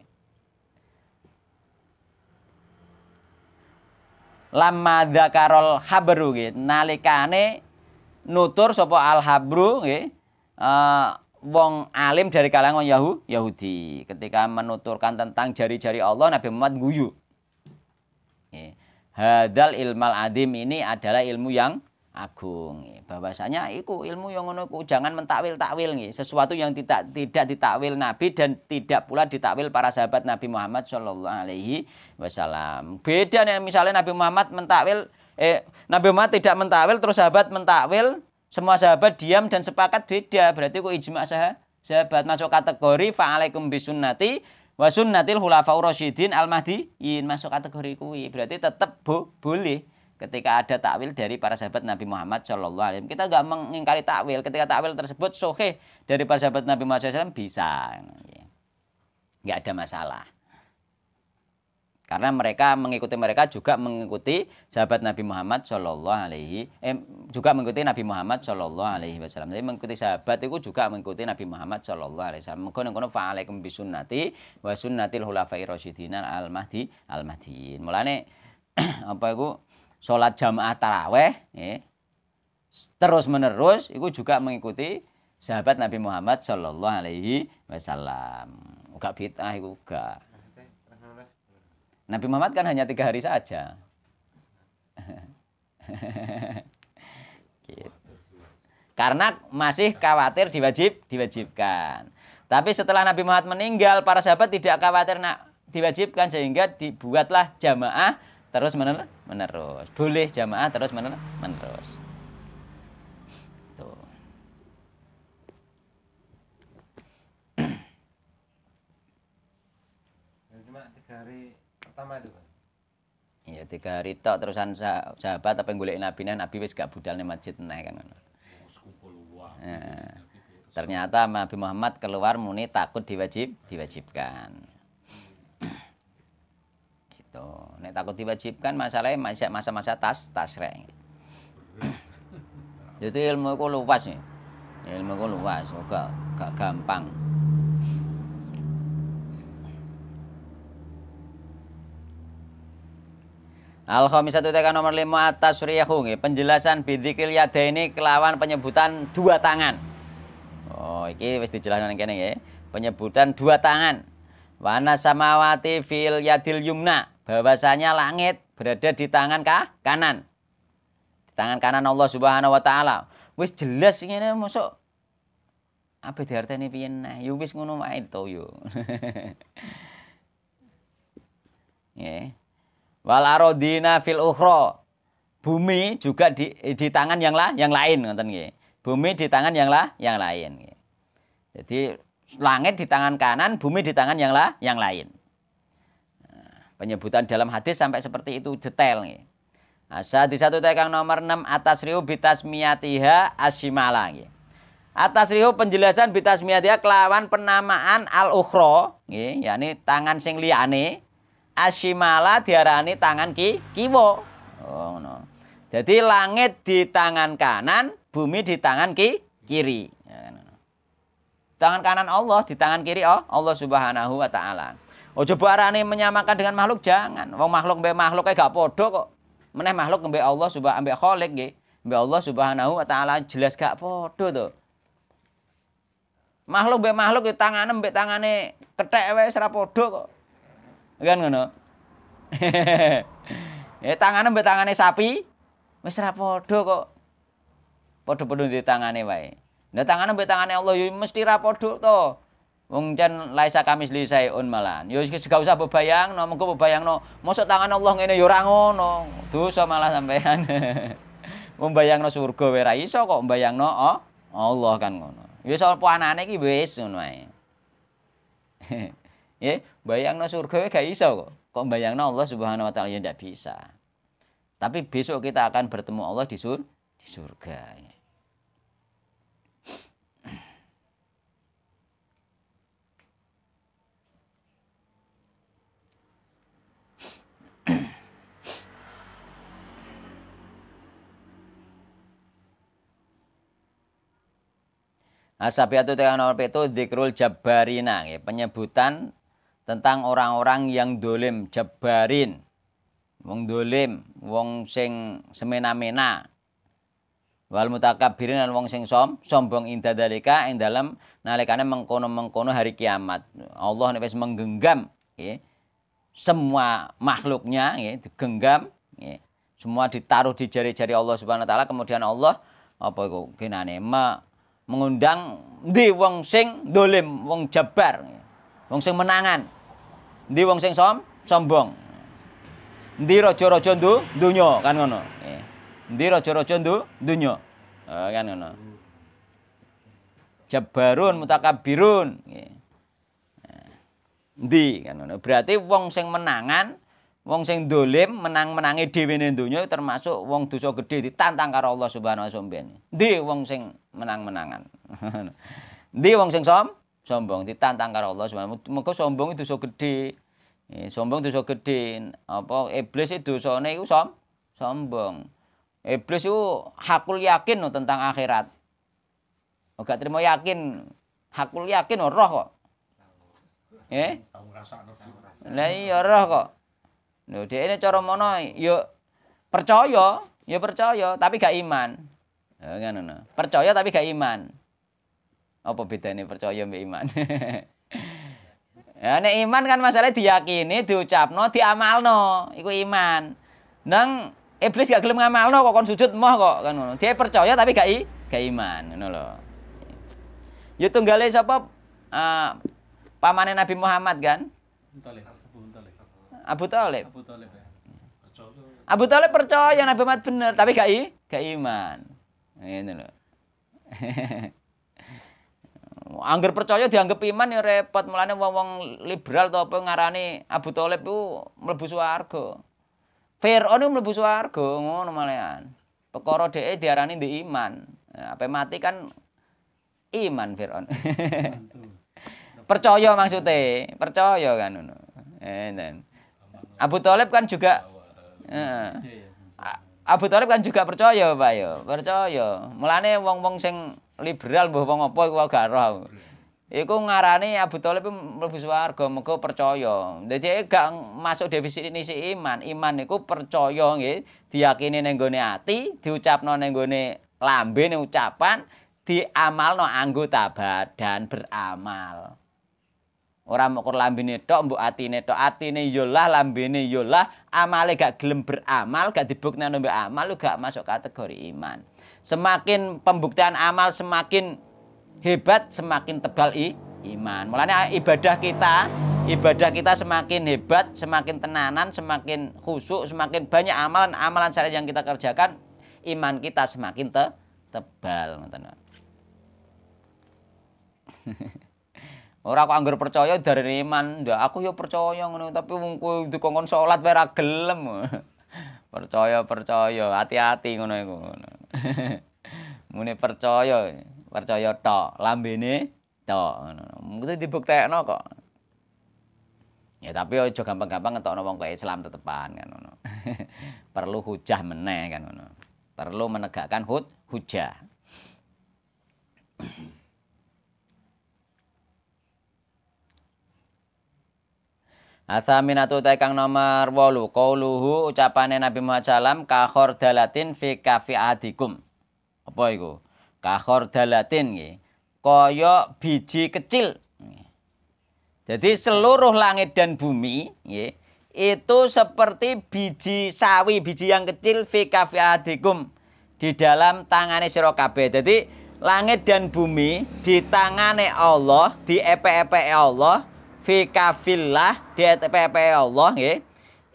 lama dzakarol habru gitu, nalikane nutur sopo al habru nggih uh, wong alim dari kalangan Yahu, Yahudi ketika menuturkan tentang jari-jari Allah Nabi Muhammad guyu. Hadal ilmal adim ini adalah ilmu yang agung bahwasanya iku ilmu yang ngono jangan mentakwil takwil nih sesuatu yang tidak tidak ditakwil nabi dan tidak pula ditakwil para sahabat nabi Muhammad Shallallahu Alaihi Wasallam beda nih misalnya nabi Muhammad mentakwil eh nabi Muhammad tidak mentakwil terus sahabat mentakwil semua sahabat diam dan sepakat beda berarti kok ijma sah sahabat masuk kategori fa'alaikum bisunnati wa sunnatil khulafaur rasyidin al mahdiin masuk kategori kuwi berarti tetap bo boleh ketika ada takwil dari para sahabat Nabi Muhammad Shallallahu Alaihi Wasallam. Kita nggak mengingkari takwil. Ketika takwil tersebut sohe dari para sahabat Nabi Muhammad SAW bisa, nggak ada masalah. Karena mereka mengikuti mereka juga mengikuti sahabat Nabi Muhammad Shallallahu Alaihi eh, juga mengikuti Nabi Muhammad Shallallahu Alaihi Wasallam. Jadi mengikuti sahabat itu juga mengikuti Nabi Muhammad Shallallahu Alaihi Wasallam. Mengkono mengkono faalekum bisunati wa sunnatil hulafai rasyidin al mahdi al mahdiin. Mulane (clears throat) apa itu sholat jamaah taraweh ya, terus menerus itu juga mengikuti sahabat Nabi Muhammad Shallallahu Alaihi Wasallam. Gak fitnah, itu gak. Nabi Muhammad kan hanya tiga hari saja. (laughs) gitu. Karena masih khawatir diwajib diwajibkan. Tapi setelah Nabi Muhammad meninggal, para sahabat tidak khawatir nak diwajibkan sehingga dibuatlah jamaah terus menerus menerus boleh jamaah terus menerus menerus tuh cuma tiga hari pertama itu Iya ya tiga hari tok terusan sahabat tapi yang golek nabi nah, nabi wis gak budal nih masjid nah kan oh, nah, ternyata Nabi Muhammad keluar muni takut diwajib diwajibkan hmm gitu nek takut diwajibkan masalahnya masa masa-masa tas tas reng (coughs) jadi ilmu aku luas nih ilmu ku luas gak gak gampang Al satu tekan nomor lima atas suryahu nggih penjelasan ya ini kelawan penyebutan dua tangan. Oh, iki wis dijelaskan kene ya Penyebutan dua tangan. Wana samawati fil yadil yumna bahwasanya langit berada di tangan kah? kanan. Di tangan kanan Allah Subhanahu wa taala. Wis jelas ngene masuk apa diarteni piye nah yo ya wis ngono wae to yo. (laughs) Nggih. Wal aradina fil ukhra. Bumi juga di, di tangan yang lah yang lain ngoten nggih. Bumi di tangan yang lah yang lain Jadi langit di tangan kanan, bumi di tangan yang lah yang lain. Penyebutan dalam hadis sampai seperti itu detail nih. Asa di satu tekang nomor 6 atas riu bitas miyatiha asyimala nih. Atas riuh penjelasan bitas miyatiha kelawan penamaan al ukhro nih, yakni tangan sing liyane. Asyimala diarani tangan ki kiwo. Oh no. Jadi langit di tangan kanan, bumi di tangan ki kiri. Ya, tangan kanan Allah di tangan kiri oh Allah Subhanahu wa taala. Ojo oh, barane menyamakan dengan makhluk jangan. Wong makhluk mbek makhluk kayak gak podo kok. Meneh makhluk mbek Allah subhanahu ambek khalik nggih. Mbek Allah subhanahu wa taala jelas gak podo to. Makhluk mbek makhluk ya tangane mbek tangane kethek wae ora podo kok. Kan ngono. (laughs) ya tangane mbek tangane sapi wis ora podo kok. Podo-podo di tangane wae. Nah tangane mbek tangane Allah ya mesti ra podo to. Wong jan laisa kamis li on malan. Yo ya gak usah bebayangno, mengko bebayangno mosok tangan Allah ngene yo ya ora ngono. Dosa malah sampean. Membayangno (laughs) surga wae ra iso kok mbayangno oh, Allah kan ngono. Ya wis apa anane iki wis ngono ae. (laughs) Ya, bayangno surga wae gak iso kok. Kok no Allah Subhanahu wa taala ya ndak bisa. Tapi besok kita akan bertemu Allah di, sur di surga. Asabiatu nah, tekan nomor itu dikrul jabarina ya, penyebutan tentang orang-orang yang dolim jabarin wong dolim wong sing semena-mena wal mutakabirin dan wong sing som sombong indah dalika yang dalam nalikane mengkono-mengkono hari kiamat Allah nafas menggenggam ya, semua makhluknya ya, digenggam ya, semua ditaruh di jari-jari Allah Subhanahu wa taala kemudian Allah apa iku genane mengundang di wong sing dolim, wong jabar, wong sing menangan, di wong sing som, sombong, di rojo-rojo du, dunyo kan ngono, eh, di rojo-rojo du, dunyo eh, kan ngono. Jabarun mutakabirun, eh, di kan ngono. Berarti wong sing menangan Wong sing dolim menang-menangi dhewe ning termasuk wong dosa gede ditantang karo Allah Subhanahu wa taala. di wong sing menang-menangan. (laughs) di wong sing som sombong ditantang karo Allah Subhanahu wa taala. sombong itu dosa gede, Eh, sombong dosa gede, Apa iblis itu dosane itu som sombong. Iblis itu hakul yakin no, tentang akhirat. Ora terima yakin. Hakul yakin no, roh kok. Eh? Lah iya roh kok. Lho, ini cara mono yuk ya, percaya, yuk ya, percaya tapi gak iman. Ya ngono. Kan, percaya tapi gak iman. Apa bedanya percaya mbek iman? (laughs) ya nek iman kan masalahnya diyakini, diucapno, diamalno, iku iman. Nang iblis gak gelem ngamalno kok kon sujud moh kok kan ngono. Dia percaya tapi gak i, gak iman, ngono lho. Ya tunggale sapa uh, ah, pamane Nabi Muhammad kan? Talib. Abu Talib. Abu Talib, ya. percaya. Abu Talib percaya Nabi Muhammad benar, tapi gak, i, gak iman. Ini loh. (laughs) Angger percaya dianggap iman ya repot. Mulane wong-wong liberal atau apa ngarani Abu Thalib ku mlebu swarga. Firaun ku mlebu swarga ngono malehan. Perkara dheke diarani di iman. Ya, apa mati kan iman Firaun. (laughs) percaya maksudnya, percaya kan ngono. Abu Thalib kan juga iya, iya, eh, iya, Abu Thalib kan juga percaya, Pak ya, percaya. Mulane wong-wong sing liberal mbah wong apa iku gak roh Iku ngarani Abu Thalib mlebu swarga mergo percaya. Dadi gak masuk defisit ini si iman. Iman iku percaya nggih, diyakini ning gone ati, diucapno ning gone lambe ning ucapan, diamalno anggota badan beramal. Orang mau mokor lambi tok, mbok atine tok. ati yo ya yola, lambi yo ya yola. amale gak gelem beramal, gak dibuktekno mbek amal lu gak masuk kategori iman. Semakin pembuktian amal semakin hebat, semakin tebal i, iman. Mulanya ibadah kita, ibadah kita semakin hebat, semakin tenanan, semakin khusyuk, semakin banyak amalan-amalan syariat yang kita kerjakan, iman kita semakin te tebal, teman-teman. (laughs) Ora kok anggar percaya dari iman. Ndak aku yo percaya ngono tapi wong kowe dikongkon salat wae ra gelem. (laughs) percaya percaya hati-hati ngono iku. (laughs) Mune percaya, percaya tok, lambene tok ngono. Mungkin dibuktekno kok. Ya tapi aja gampang-gampang ngetokno wong kaya Islam tetepan kan ngono. (laughs) Perlu hujah meneh kan ngono. Perlu menegakkan hud hujah. Athaminatu taikang nomor wolu Kauluhu ucapane Nabi Muhammad SAW Kahor dalatin fi kafi adikum Apa itu? Kahor dalatin ya. Koyo biji kecil Jadi seluruh langit dan bumi ya, Itu seperti biji sawi Biji yang kecil fi kafi adikum Di dalam tangane sirokabe Jadi langit dan bumi di tangane Allah Di epe-epe Allah fi kafillah di e TPP Allah nggih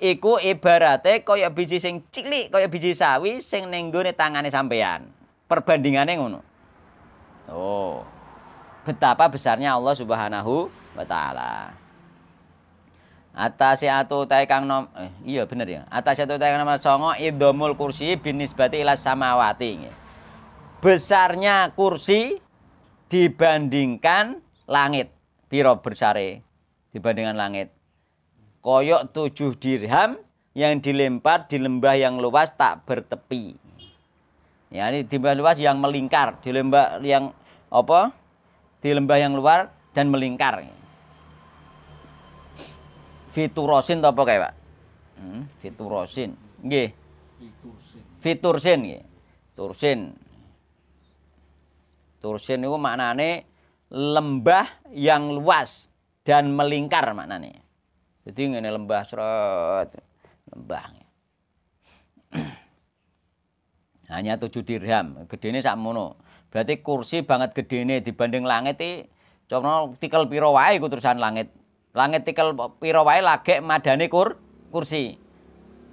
iku ibarate kaya biji sing cilik kaya biji sawi sing ning nggone tangane sampean perbandingane ngono oh betapa besarnya Allah Subhanahu wa taala Atas satu kang nom eh, iya bener ya. Atas satu kang nomor songo idomul kursi binisbati sama samawati. Besarnya kursi dibandingkan langit. Piro bersare dibandingkan langit. Koyok tujuh dirham yang dilempar di lembah yang luas tak bertepi. Ya, ini di lembah luas yang melingkar, di lembah yang apa? Di lembah yang luar dan melingkar. Fiturosin atau apa kayak Pak? Hmm, fiturosin. Nggih. Fitursin Fitur Tursin. Tursin itu maknanya lembah yang luas dan melingkar maknanya. Jadi ngene lembah serot, lembah. (clears throat) Hanya tujuh dirham, gedene sakmono. Berarti kursi banget ini dibanding langit iki cono tikel piro ikut terusan langit. Langit tikel piro lage madani kur kursi.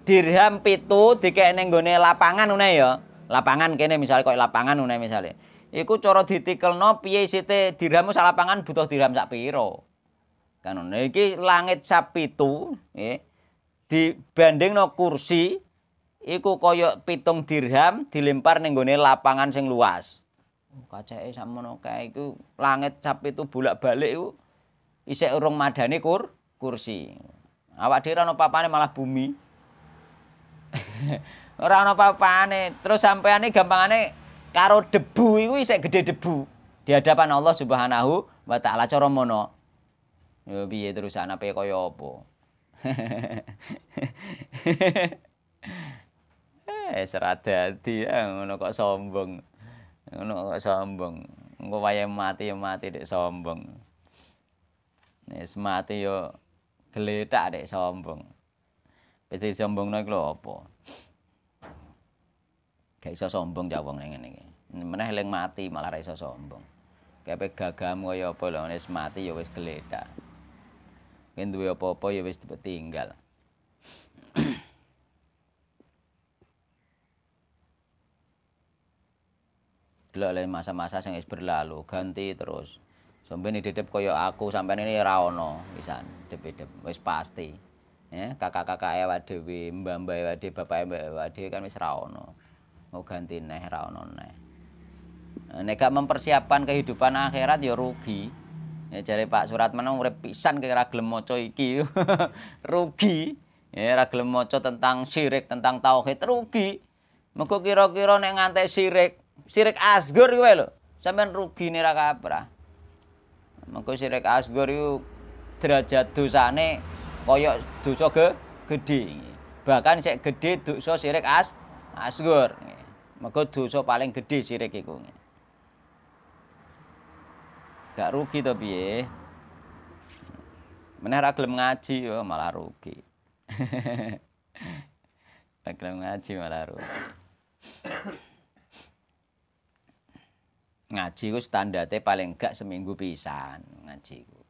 Dirham pitu dikek ning lapangan unai ya. Lapangan kene misalnya kok lapangan unai misalnya. Iku cara ditikelno piye site dirhammu lapangan butuh dirham sak piro. Kanon iki langit sapitu dibanding dibandingno kursi iku kaya pitung dirham dilempar ning lapangan sing luas. Oh, Kacake sakmono kae itu langit sapitu bolak-balik u, isi urung madani kur kursi. Awak dhewe ana papane malah bumi. (laughs) orang ana papane, terus sampeane gampangane karo debu iku isi gede debu di hadapan Allah Subhanahu wa taala cara mono yo piye terus anape kaya apa? (laughs) eh seradati ya ngono kok sombong. Ngono kok sombong. Engko wayahe mati ya mati dek sombong. Wis mati yo geletak dek sombong. Pete sombongno iku apa? Gak iso sombong ya wong ngene iki. Meneh eling mati malah ra iso sombong. Kepe gagamu kaya apa lho wis mati ya wis geletak. Yang duwe apa-apa ya wis tinggal (clears throat) delok lain masa-masa yang berlalu ganti terus ini didep kaya aku sampai ini ra bisa. pisan didep wis pasti ya kakak-kakak awake dhewe Mbak mbak awake dhewe bapak Mbak dhewe kan wis ra mau ganti neh ra ono neh nek mempersiapkan kehidupan akhirat ya rugi Ya jare Pak Suratman urip pisan kira gelem maca iki. (laughs) rugi. Ya ora gelem maca tentang syirik, tentang tauhid rugi. Mengko kira-kira nek ngantek syirik, syirik asgur kowe lho. rugi rugine ra kabrah Mengko syirik asgur iku derajat dosane koyok dosa ge gede. Bahkan sik gede dosa syirik as asgur. Mengko dosa paling gede syirik iku. Gak rugi tapi ya Meneh ra gelem ngaji yo malah rugi. (laughs) Ra gelem ngaji malah rugi. ngaji ku standarte paling gak seminggu pisan ngaji ku.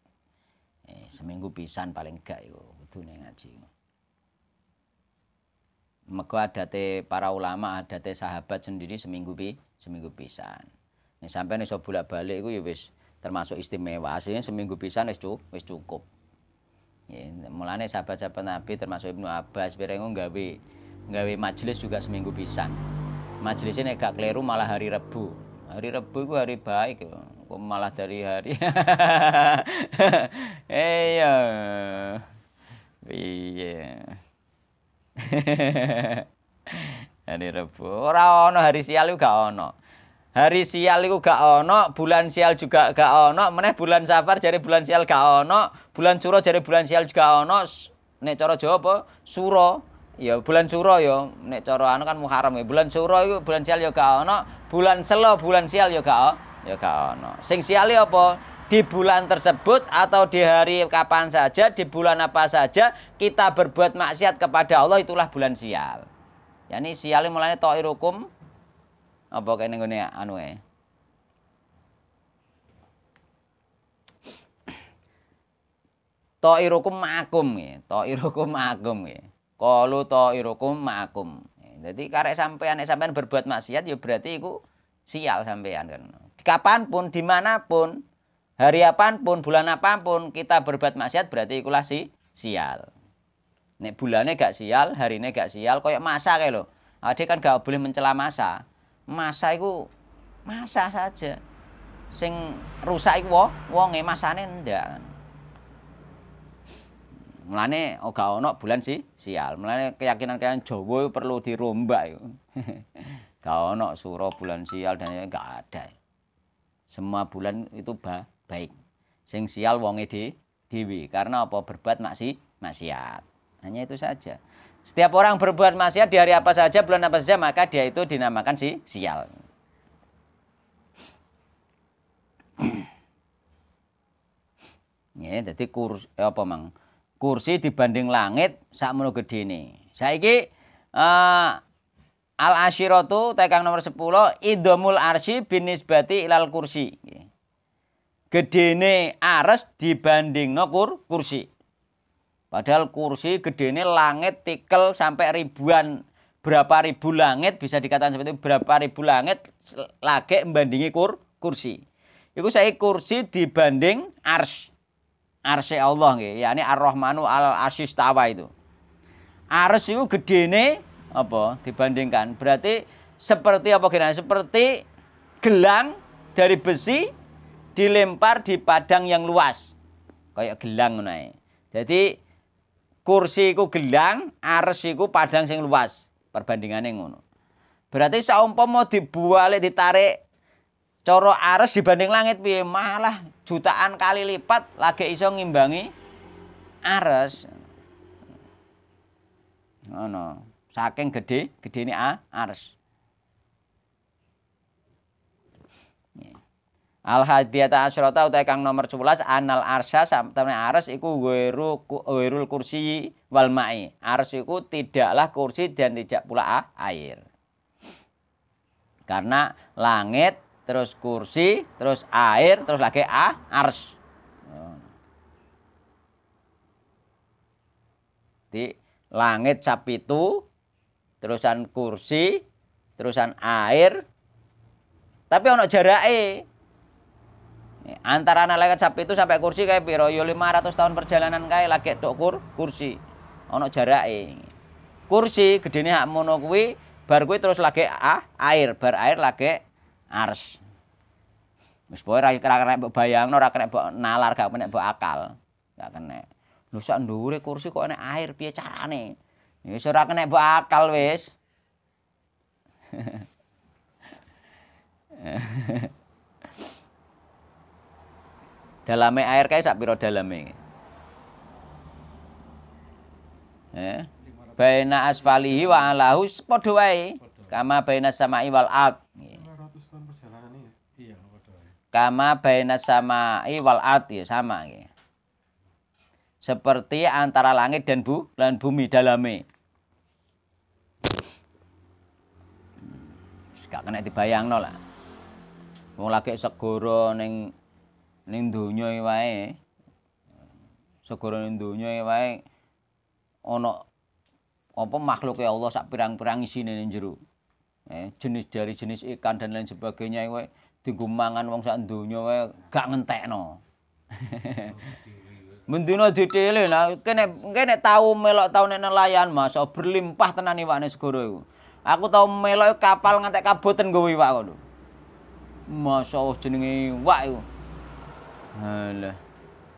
Eh, seminggu pisan paling gak iku kudune ngaji ku. ada teh para ulama, ada teh sahabat sendiri seminggu pi, seminggu pisan. Nek sampai iso bolak-balik gue ya wis termasuk istimewa aslinya seminggu pisan wis cukup wis cukup mulane sahabat-sahabat Nabi termasuk Ibnu Abbas pirengo gawe gawe majelis juga seminggu pisan majelisnya ini gak keliru malah hari Rebu hari Rebu itu hari baik kok malah dari hari (laughs) iya iya (laughs) hari Rebu orang ono hari sial juga ono Hari sial itu gak ono, bulan sial juga gak ono, meneh bulan safar jadi bulan sial gak ono, bulan suro jadi bulan sial juga ono. Nek coro Jawa apa? Suro. Ya bulan suro yo ya, nek coro anu kan Muharram ya. Bulan suro itu bulan sial ya gak ono, bulan selo bulan sial ya gak ya gak ono. Sing yo apa? Di bulan tersebut atau di hari kapan saja, di bulan apa saja kita berbuat maksiat kepada Allah itulah bulan sial. ya sial mulanya mulanya ta'irukum apa kayak nengone anu eh Ta'irukum ma'akum ya. Ta'irukum ma'akum ya. kalau ta'irukum ma'akum. Jadi karek sampean sampean berbuat maksiat ya berarti iku sial sampean kan. Kapanpun, dimanapun, hari apapun, bulan apapun kita berbuat maksiat berarti ikulah si sial. Nek bulannya gak sial, hari ini gak sial, koyok masa kayak lo. Ade kan gak boleh mencela masa masa itu masa saja sing rusak iku wonge masane ndak mulane ora oh, ana bulan sih sial mulane keyakinan-keyakinan Jawa perlu dirombak iku (laughs) gak ana suro bulan sial dan enggak ya ada semua bulan itu ba baik sing sial wonge di dewi karena apa berbuat maksi maksiat hanya itu saja setiap orang berbuat maksiat di hari apa saja, bulan apa saja, maka dia itu dinamakan si sial. ya, jadi kursi eh, apa mang? Kursi dibanding langit saat menu gede ini. ini uh, eh, al ashiratu tekang nomor 10 idomul arsy binisbati ilal kursi. Gede ini ares dibanding no kursi. Padahal kursi gede ini langit tikel sampai ribuan berapa ribu langit bisa dikatakan seperti itu, berapa ribu langit lagi membandingi kur kursi. Iku saya kursi dibanding ars. Arsy Allah nggih, ini Ar-Rahmanu al asis tawa itu. Ars itu gede ini apa dibandingkan. Berarti seperti apa kira seperti gelang dari besi dilempar di padang yang luas. Kayak gelang nih Jadi kursi iku gelang, ares iku padang sing luas. perbandingannya ngono. Berarti saumpama dibuale, ditarik coro ares dibanding langit piye malah jutaan kali lipat lagi iso ngimbangi ares. Ngono. Saking gede, gede ini A, ares. Al hadiyata asyrata utahe kang nomor 11 anal arsya sampeyan ars iku wiru wirul kursi wal ma'i. Ars iku tidaklah kursi dan tidak pula air. Karena langit terus kursi, terus air, terus lagi a ars. Di langit itu terusan kursi, terusan air. Tapi ono jarake antara anak lewat sapi itu sampai kursi kayak piro yo 500 tahun perjalanan kayak lagi dokur kursi ono ini kursi gedenya hak mono bar terus lagi ah, air bar air lagi ars wis pokoke ra bayang, bayangno ora kena nalar gak kena akal gak kena lu sak ndure kursi kok ana air piye carane ya Ini ora kena akal wes (laughs) dalamnya air kayak sak piro dalamnya Eh? Baina asfalihi wa alahu padha wae. Kama baina samai wal ard. Kama baina samai wal ard ya sama ya. Seperti antara langit dan bu dan bumi dalamnya Gak kena dibayang lah. mau lagi segoro neng ning donya e wae segorone donya e wae ana apa makhluke Allah sak pirang-pirang isine ning jero eh, jenis dari jenis ikan dan lain sebagainya e wae dienggo mangan wong sak donya wae gak ngentekno (laughs) Mendino didhele nah kene kene tau melok tau nek nelayan masa berlimpah tenan iwakne segoro iku. Aku tau melok kapal ngantek kaboten nggowo iwak kono. Masa jenenge iwak iku. Halah.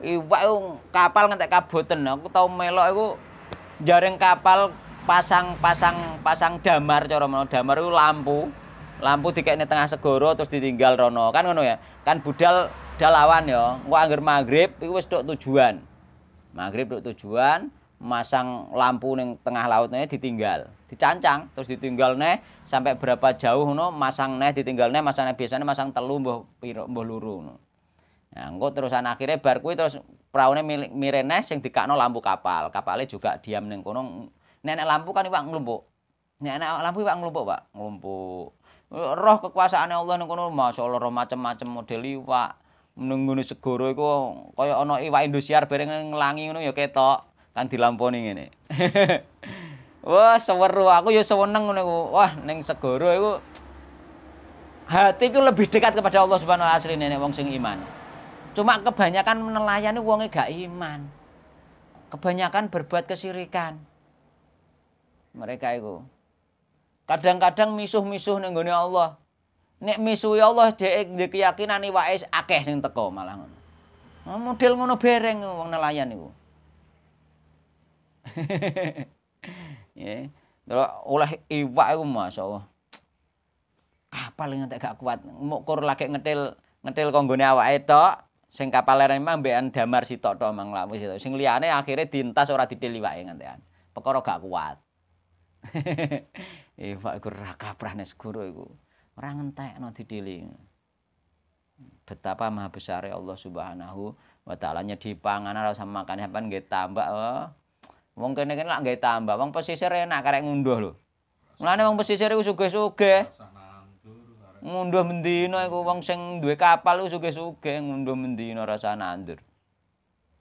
Iwak kapal tak kabutan. Aku tau melok aku jaring kapal pasang-pasang pasang damar cara menawa damar itu lampu. Lampu kayaknya tengah segoro terus ditinggal rono. Kan ngono ya. Kan budal dalawan ya. gua angger magrib iku wis tujuan. Magrib tok tujuan, masang lampu neng tengah lautnya ditinggal dicancang terus ditinggal neh sampai berapa jauh no masang neh ditinggal neh masang neh biasanya masang telu mbah piro mbah luru no. Ya, engko terusan akhirnya bar kuwi terus praune yang sing dikakno lampu kapal. Kapale juga diam ning kono. Nenek lampu kan iwak nglumpuk. Nenek lampu iwak nglumpuk, Pak. Nglumpuk. Roh kekuasaane Allah ning kono masyaallah roh macem-macem model iwak. Nunggu segoro iku kaya ana iwak Indosiar bareng nglangi ngono ya ketok. Kan dilamponi ngene. (laughs) Wah, seweru aku ya seweneng ngono Wah, ning segoro iku hati itu lebih dekat kepada Allah Subhanahu wa taala asline nek wong sing iman. Cuma kebanyakan menelayani wonge gak iman. Kebanyakan berbuat kesirikan. Mereka itu. Kadang-kadang misuh-misuh ning Allah, Allah. Nek misuhi Allah dhek ndek keyakinan iwake akeh sing teko malah ngono. Nah, model ngono bereng wong nelayan niku. ya, (laughs) oleh iwak iku masyaallah. Kapal ngantek gak kuat, mukur lagi ngetil ngetil konggone awake tok. Sing kapalere mah mbekan damar sitok tok mang lamu sitok. Sing liyane akhire dintas ora didil iwake ngantekan. gak kuat. (laughs) Iwak iku ra kaprah nes guru iku. Ora ngentekno didili. Betapa maha besar Allah Subhanahu wa taala nyedi pangan ora usah makan sampean nggih tambak. Oh. Wong kene kene lak nggih tambak. Wong pesisir enak karek ngunduh lho. Mulane wong pesisir iku sugih-sugih. Ngunduh mendino, iku wong sing duwe kapal lu suge-suge, ngunduh mendino rasa nandur.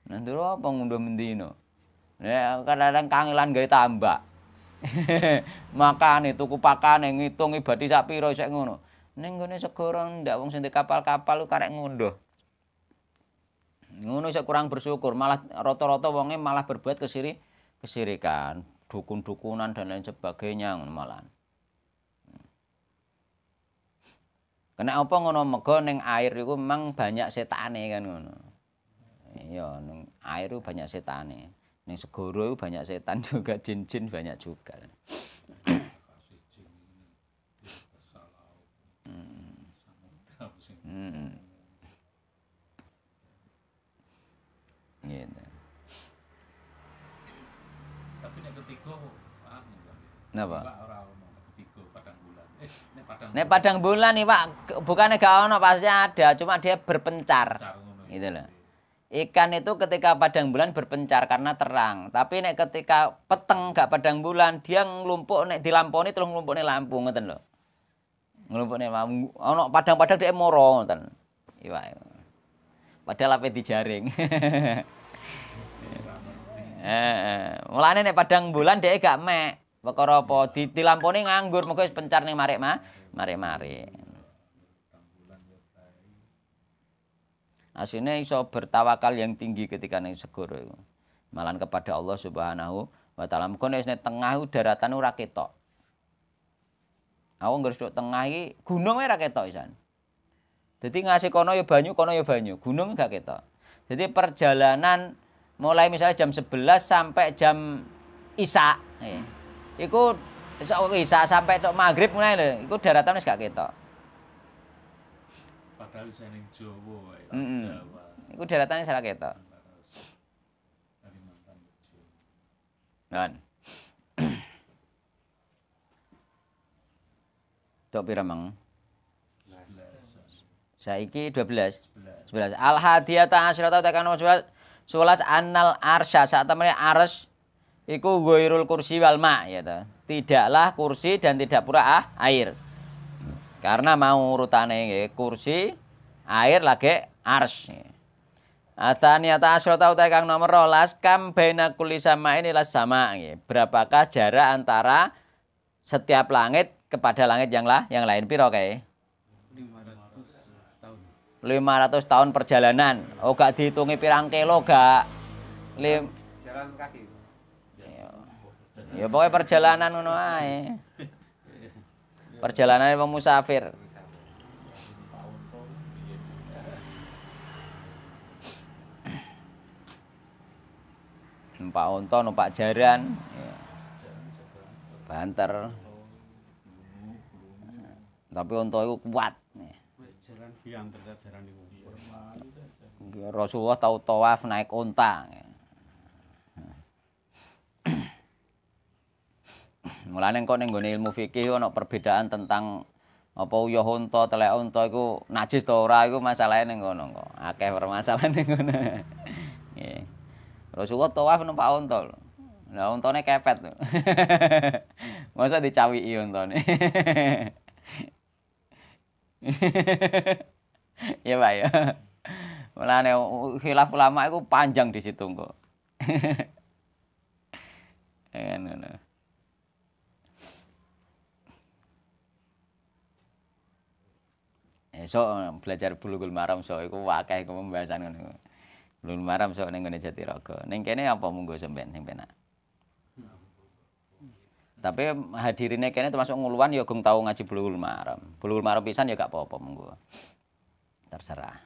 Nandur apa ngunduh mendino? Nek kadang kangelan gawe tambak. (laughs) Makane tuku pakane ngitung ibadi sak pira isek ngono. Ning gone segoro ndak wong sing kapal-kapal lu karek ngunduh. Ngono isek kurang bersyukur, malah rata-rata wonge malah berbuat kesiri kesirikan, dukun-dukunan dan lain sebagainya ngono malah. Kena apa ngono mega ning air iku memang banyak setane kan ngono. Iya, ning air itu banyak setane. Ning segoro itu banyak setan (laughs) juga, jin-jin banyak juga. Hmm. Gitu. Tapi nek ketiga anu, Napa? Nek padang bulan nih Pak, bukannya gak ono pasti ada, cuma dia berpencar. Gitu loh. Ikan itu ketika padang bulan berpencar karena terang, tapi nek ketika peteng gak padang bulan, dia ngelumpuk nek dilamponi terus nglumpukne lampu ngoten lho. Nglumpukne ono padang-padang dia moro iya. Iwak. Padahal ape jaring. Heeh. (laughs) Eh, mulanya nih padang bulan dia gak mek. Perkara apa ditilamponi nganggur mau wis pencar nih marek mah mare-mare. Asine iso bertawakal yang tinggi ketika ning segoro iku. Malan kepada Allah Subhanahu wa taala. Mugo nek tengah daratan ora ketok. Aku nggak tengah iki gunung ora ketok isan. Jadi ngasih kono ya banyu, kono ya banyu. Gunung gak ketok. Jadi perjalanan mulai misalnya jam 11 sampai jam Isa. Eh, iku Besok isa sampai tok maghrib mulai lho, iku daratan wis gak ketok. Padahal isa ning Jawa wae, mm -mm. Jawa. Iku daratane salah ketok. Kan. (clears throat) Tok pira mang? Saiki 12. 11. Al hadiyata asyrata takana 11. 11 annal arsya saat temene arsy iku ghairul kursi wal ma ya ta. Tidaklah kursi dan tidak pura ah, air. Karena mau urutane ya, kursi, air lagi ars. ta asrota utai kang nomor rolas kam baina kulli sama inilah sama ya. Berapakah jarak antara setiap langit kepada langit yang lah yang lain piro kae? 500 tahun perjalanan. Oh gak dihitungi pirang kilo gak? Lim jalan kaki. Ya pokoknya perjalanan ngono ae. Perjalanan wong musafir. Pak Onto, numpak Jaran, bantar, Banter. Tapi Onto itu kuat. Jaran yang jaran Rasulullah tahu tawaf naik unta. Ya. Mulane engko ning nggone ilmu fikih ana perbedaan tentang apa uyah unta, telek unta iku najis ta ora iku masalahe ning ngono kok. Akeh permasalahan ning ngono. (laughs) Nggih. Rasulullah tawaf numpak unta. Lah untane kepet. (laughs) Masa dicawiki untane. (laughs) ya Pak ya. Mulane khilaf ulama iku panjang di situ kok. Iya, ngono. esuk eh, belajar Bulughul Maram so iku wakai iku pembahasan ngono. Bulughul Maram so ning jati rogo Ning kene apa munggu sampean sing penak? Tapi hadirinnya kene termasuk nguluan ya gong tau ngaji Bulughul Maram. Bulughul Maram pisan ya gak apa-apa munggu Terserah.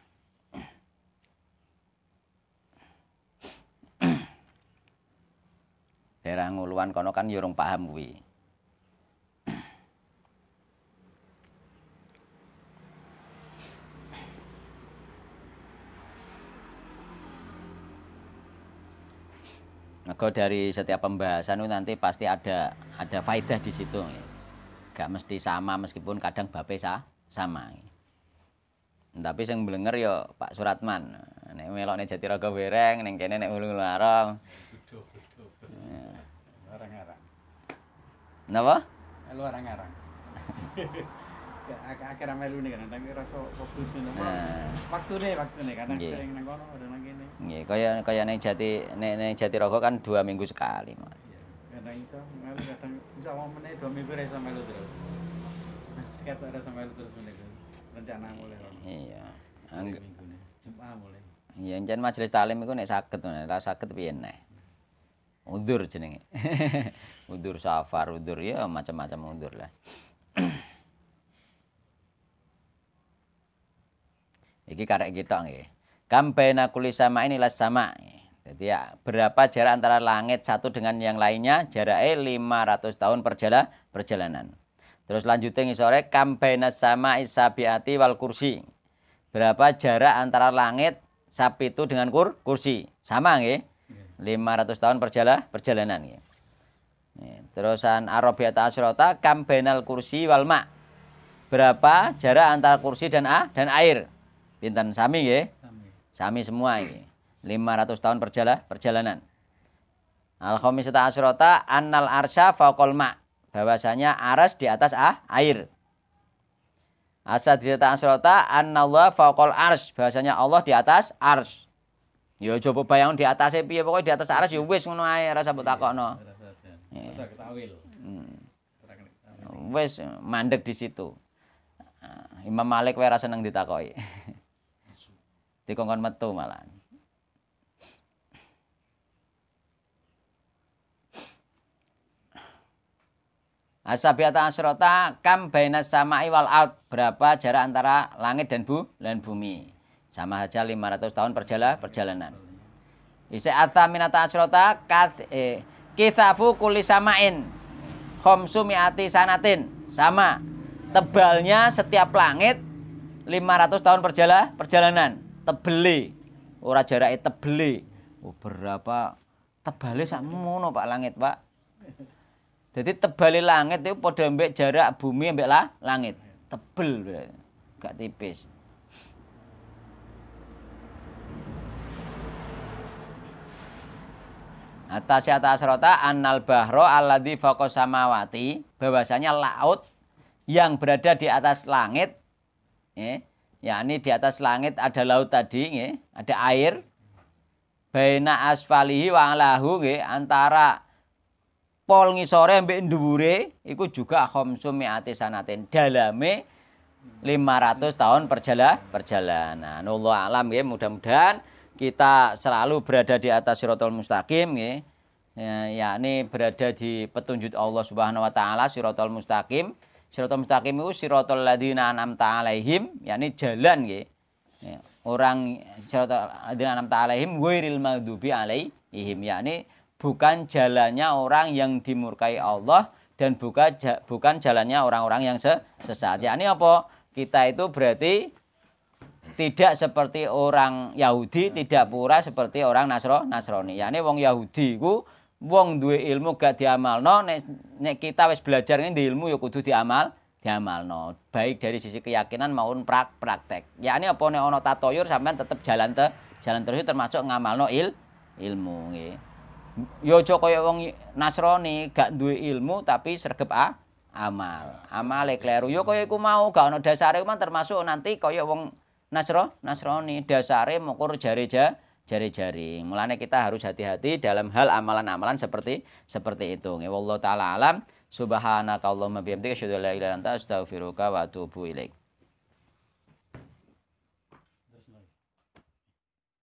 Daerah nguluan kono kan yo ya paham kuwi. Maka dari setiap pembahasan itu nanti pasti ada ada faedah di situ. Gak mesti sama meskipun kadang bape sa, sama. Tapi yang belenger yo Pak Suratman. Nek melok nek Jatiraga Bereng, ning kene nek Ulu Larang. Ya. Arang-arang. Napa? Eh, (laughs) akhir ame nih kan tapi rasa fokus ngono. Eh. waktu waktune kadang yeah. sering nang ada kadang nang kene. Nggih, kaya kaya ning Jati ning jati rokok kan dua minggu sekali, mah. Mas. Iya, kadang iso melu kadang iso momen e dua minggu ra iso melu terus. Sekat ora iso melu terus menika. Rencana mulai. Iya. Angg Jumat mulai. Iya, encen majelis talim iku nek saged, nek ra saged piye neh. Undur jenenge. (laughs) undur safar, undur ya macam-macam undur lah. (clears throat) Iki karek kita nggih. Kambaina kuli sama ini las sama. Jadi ya, berapa jarak antara langit satu dengan yang lainnya? Jaraknya 500 tahun perjala, perjalanan. Terus lanjutin sore baina sama isabiati wal kursi. Berapa jarak antara langit sapi itu dengan kur, kursi? Sama nggih. 500 tahun perjala, perjalanan nggih. Terusan Arabiata Asyrota kambainal kursi wal ma. Berapa jarak antara kursi dan a dan air? Pinten sami nggih? Sami semua iki. 500 tahun perjala, perjalanan. Al khamisata asyrata annal arsya faqal ma. Bahwasanya aras di atas ah, air. Asadriyata asyrata annallah faqal ars. Bahwasanya Allah di atas ars. Ya coba bayang di atasnya piye pokoknya di atas aras ya wis ngono ae rasa sambut iya, takokno. Rasa iya. hmm. ketawil. Wis mandek di situ. Ah, Imam Malik wae ora seneng ditakoki. (laughs) dikongkon metu malah Asabiata asrota kam baina sama'i wal out berapa jarak antara langit dan bu dan bumi sama saja 500 tahun perjala perjalanan Isa atha minata asrota kath eh, kithafu kuli samain khomsu sanatin sama tebalnya setiap langit 500 tahun perjala perjalanan tebeli, Ora jarake tebeli Oh, berapa tebale sakmono Pak langit, Pak. Jadi tebali langit itu pada ambek jarak bumi ambek lah langit. Tebel Gak tipis. atas ya, atas rota anal bahro aladi fokus samawati bahwasanya laut yang berada di atas langit eh, Ya ini di atas langit ada laut tadi ya, ada air. Baina asfalihi wa alahu ya, antara pol ngisore mbek dhuwure iku juga khamsumi ati sanaten dalame 500 tahun perjala perjalanan. Allah alam ya, mudah-mudahan kita selalu berada di atas sirotol mustaqim ya. Ya, ini berada di petunjuk Allah Subhanahu wa taala sirotol mustaqim Siratal mustaqim itu siratal ladina an'amta alaihim, yakni jalan gitu. Ya. Orang siratal ladina an'amta alaihim ghairil madubi alaihim, yakni bukan jalannya orang yang dimurkai Allah dan bukan bukan jalannya orang-orang yang sesat. Yakni apa? Kita itu berarti tidak seperti orang Yahudi, tidak pura seperti orang Nasro, Nasrani. ini wong Yahudi ku wong duwe ilmu gak no nek nek kita wis belajar ini di ilmu ya kudu diamal no. baik dari sisi keyakinan maupun prak praktek yakni apa nek ono tatoyur sampean tetep jalan te jalan terus termasuk ngamal no il ilmu nge. yo ya aja kaya wong Nasrani gak duwe ilmu tapi sergap a, amal amal kleru ya yo kaya iku mau gak ono dasare termasuk nanti koyok wong Nasro nasroni dasare mukur jari jare jari-jari. Mulanya kita harus hati-hati dalam hal amalan-amalan seperti seperti itu. Ya Allah taala alam. Subhanakallahumma bihamdika asyhadu an la ilaha illa anta astaghfiruka wa atubu ilaik.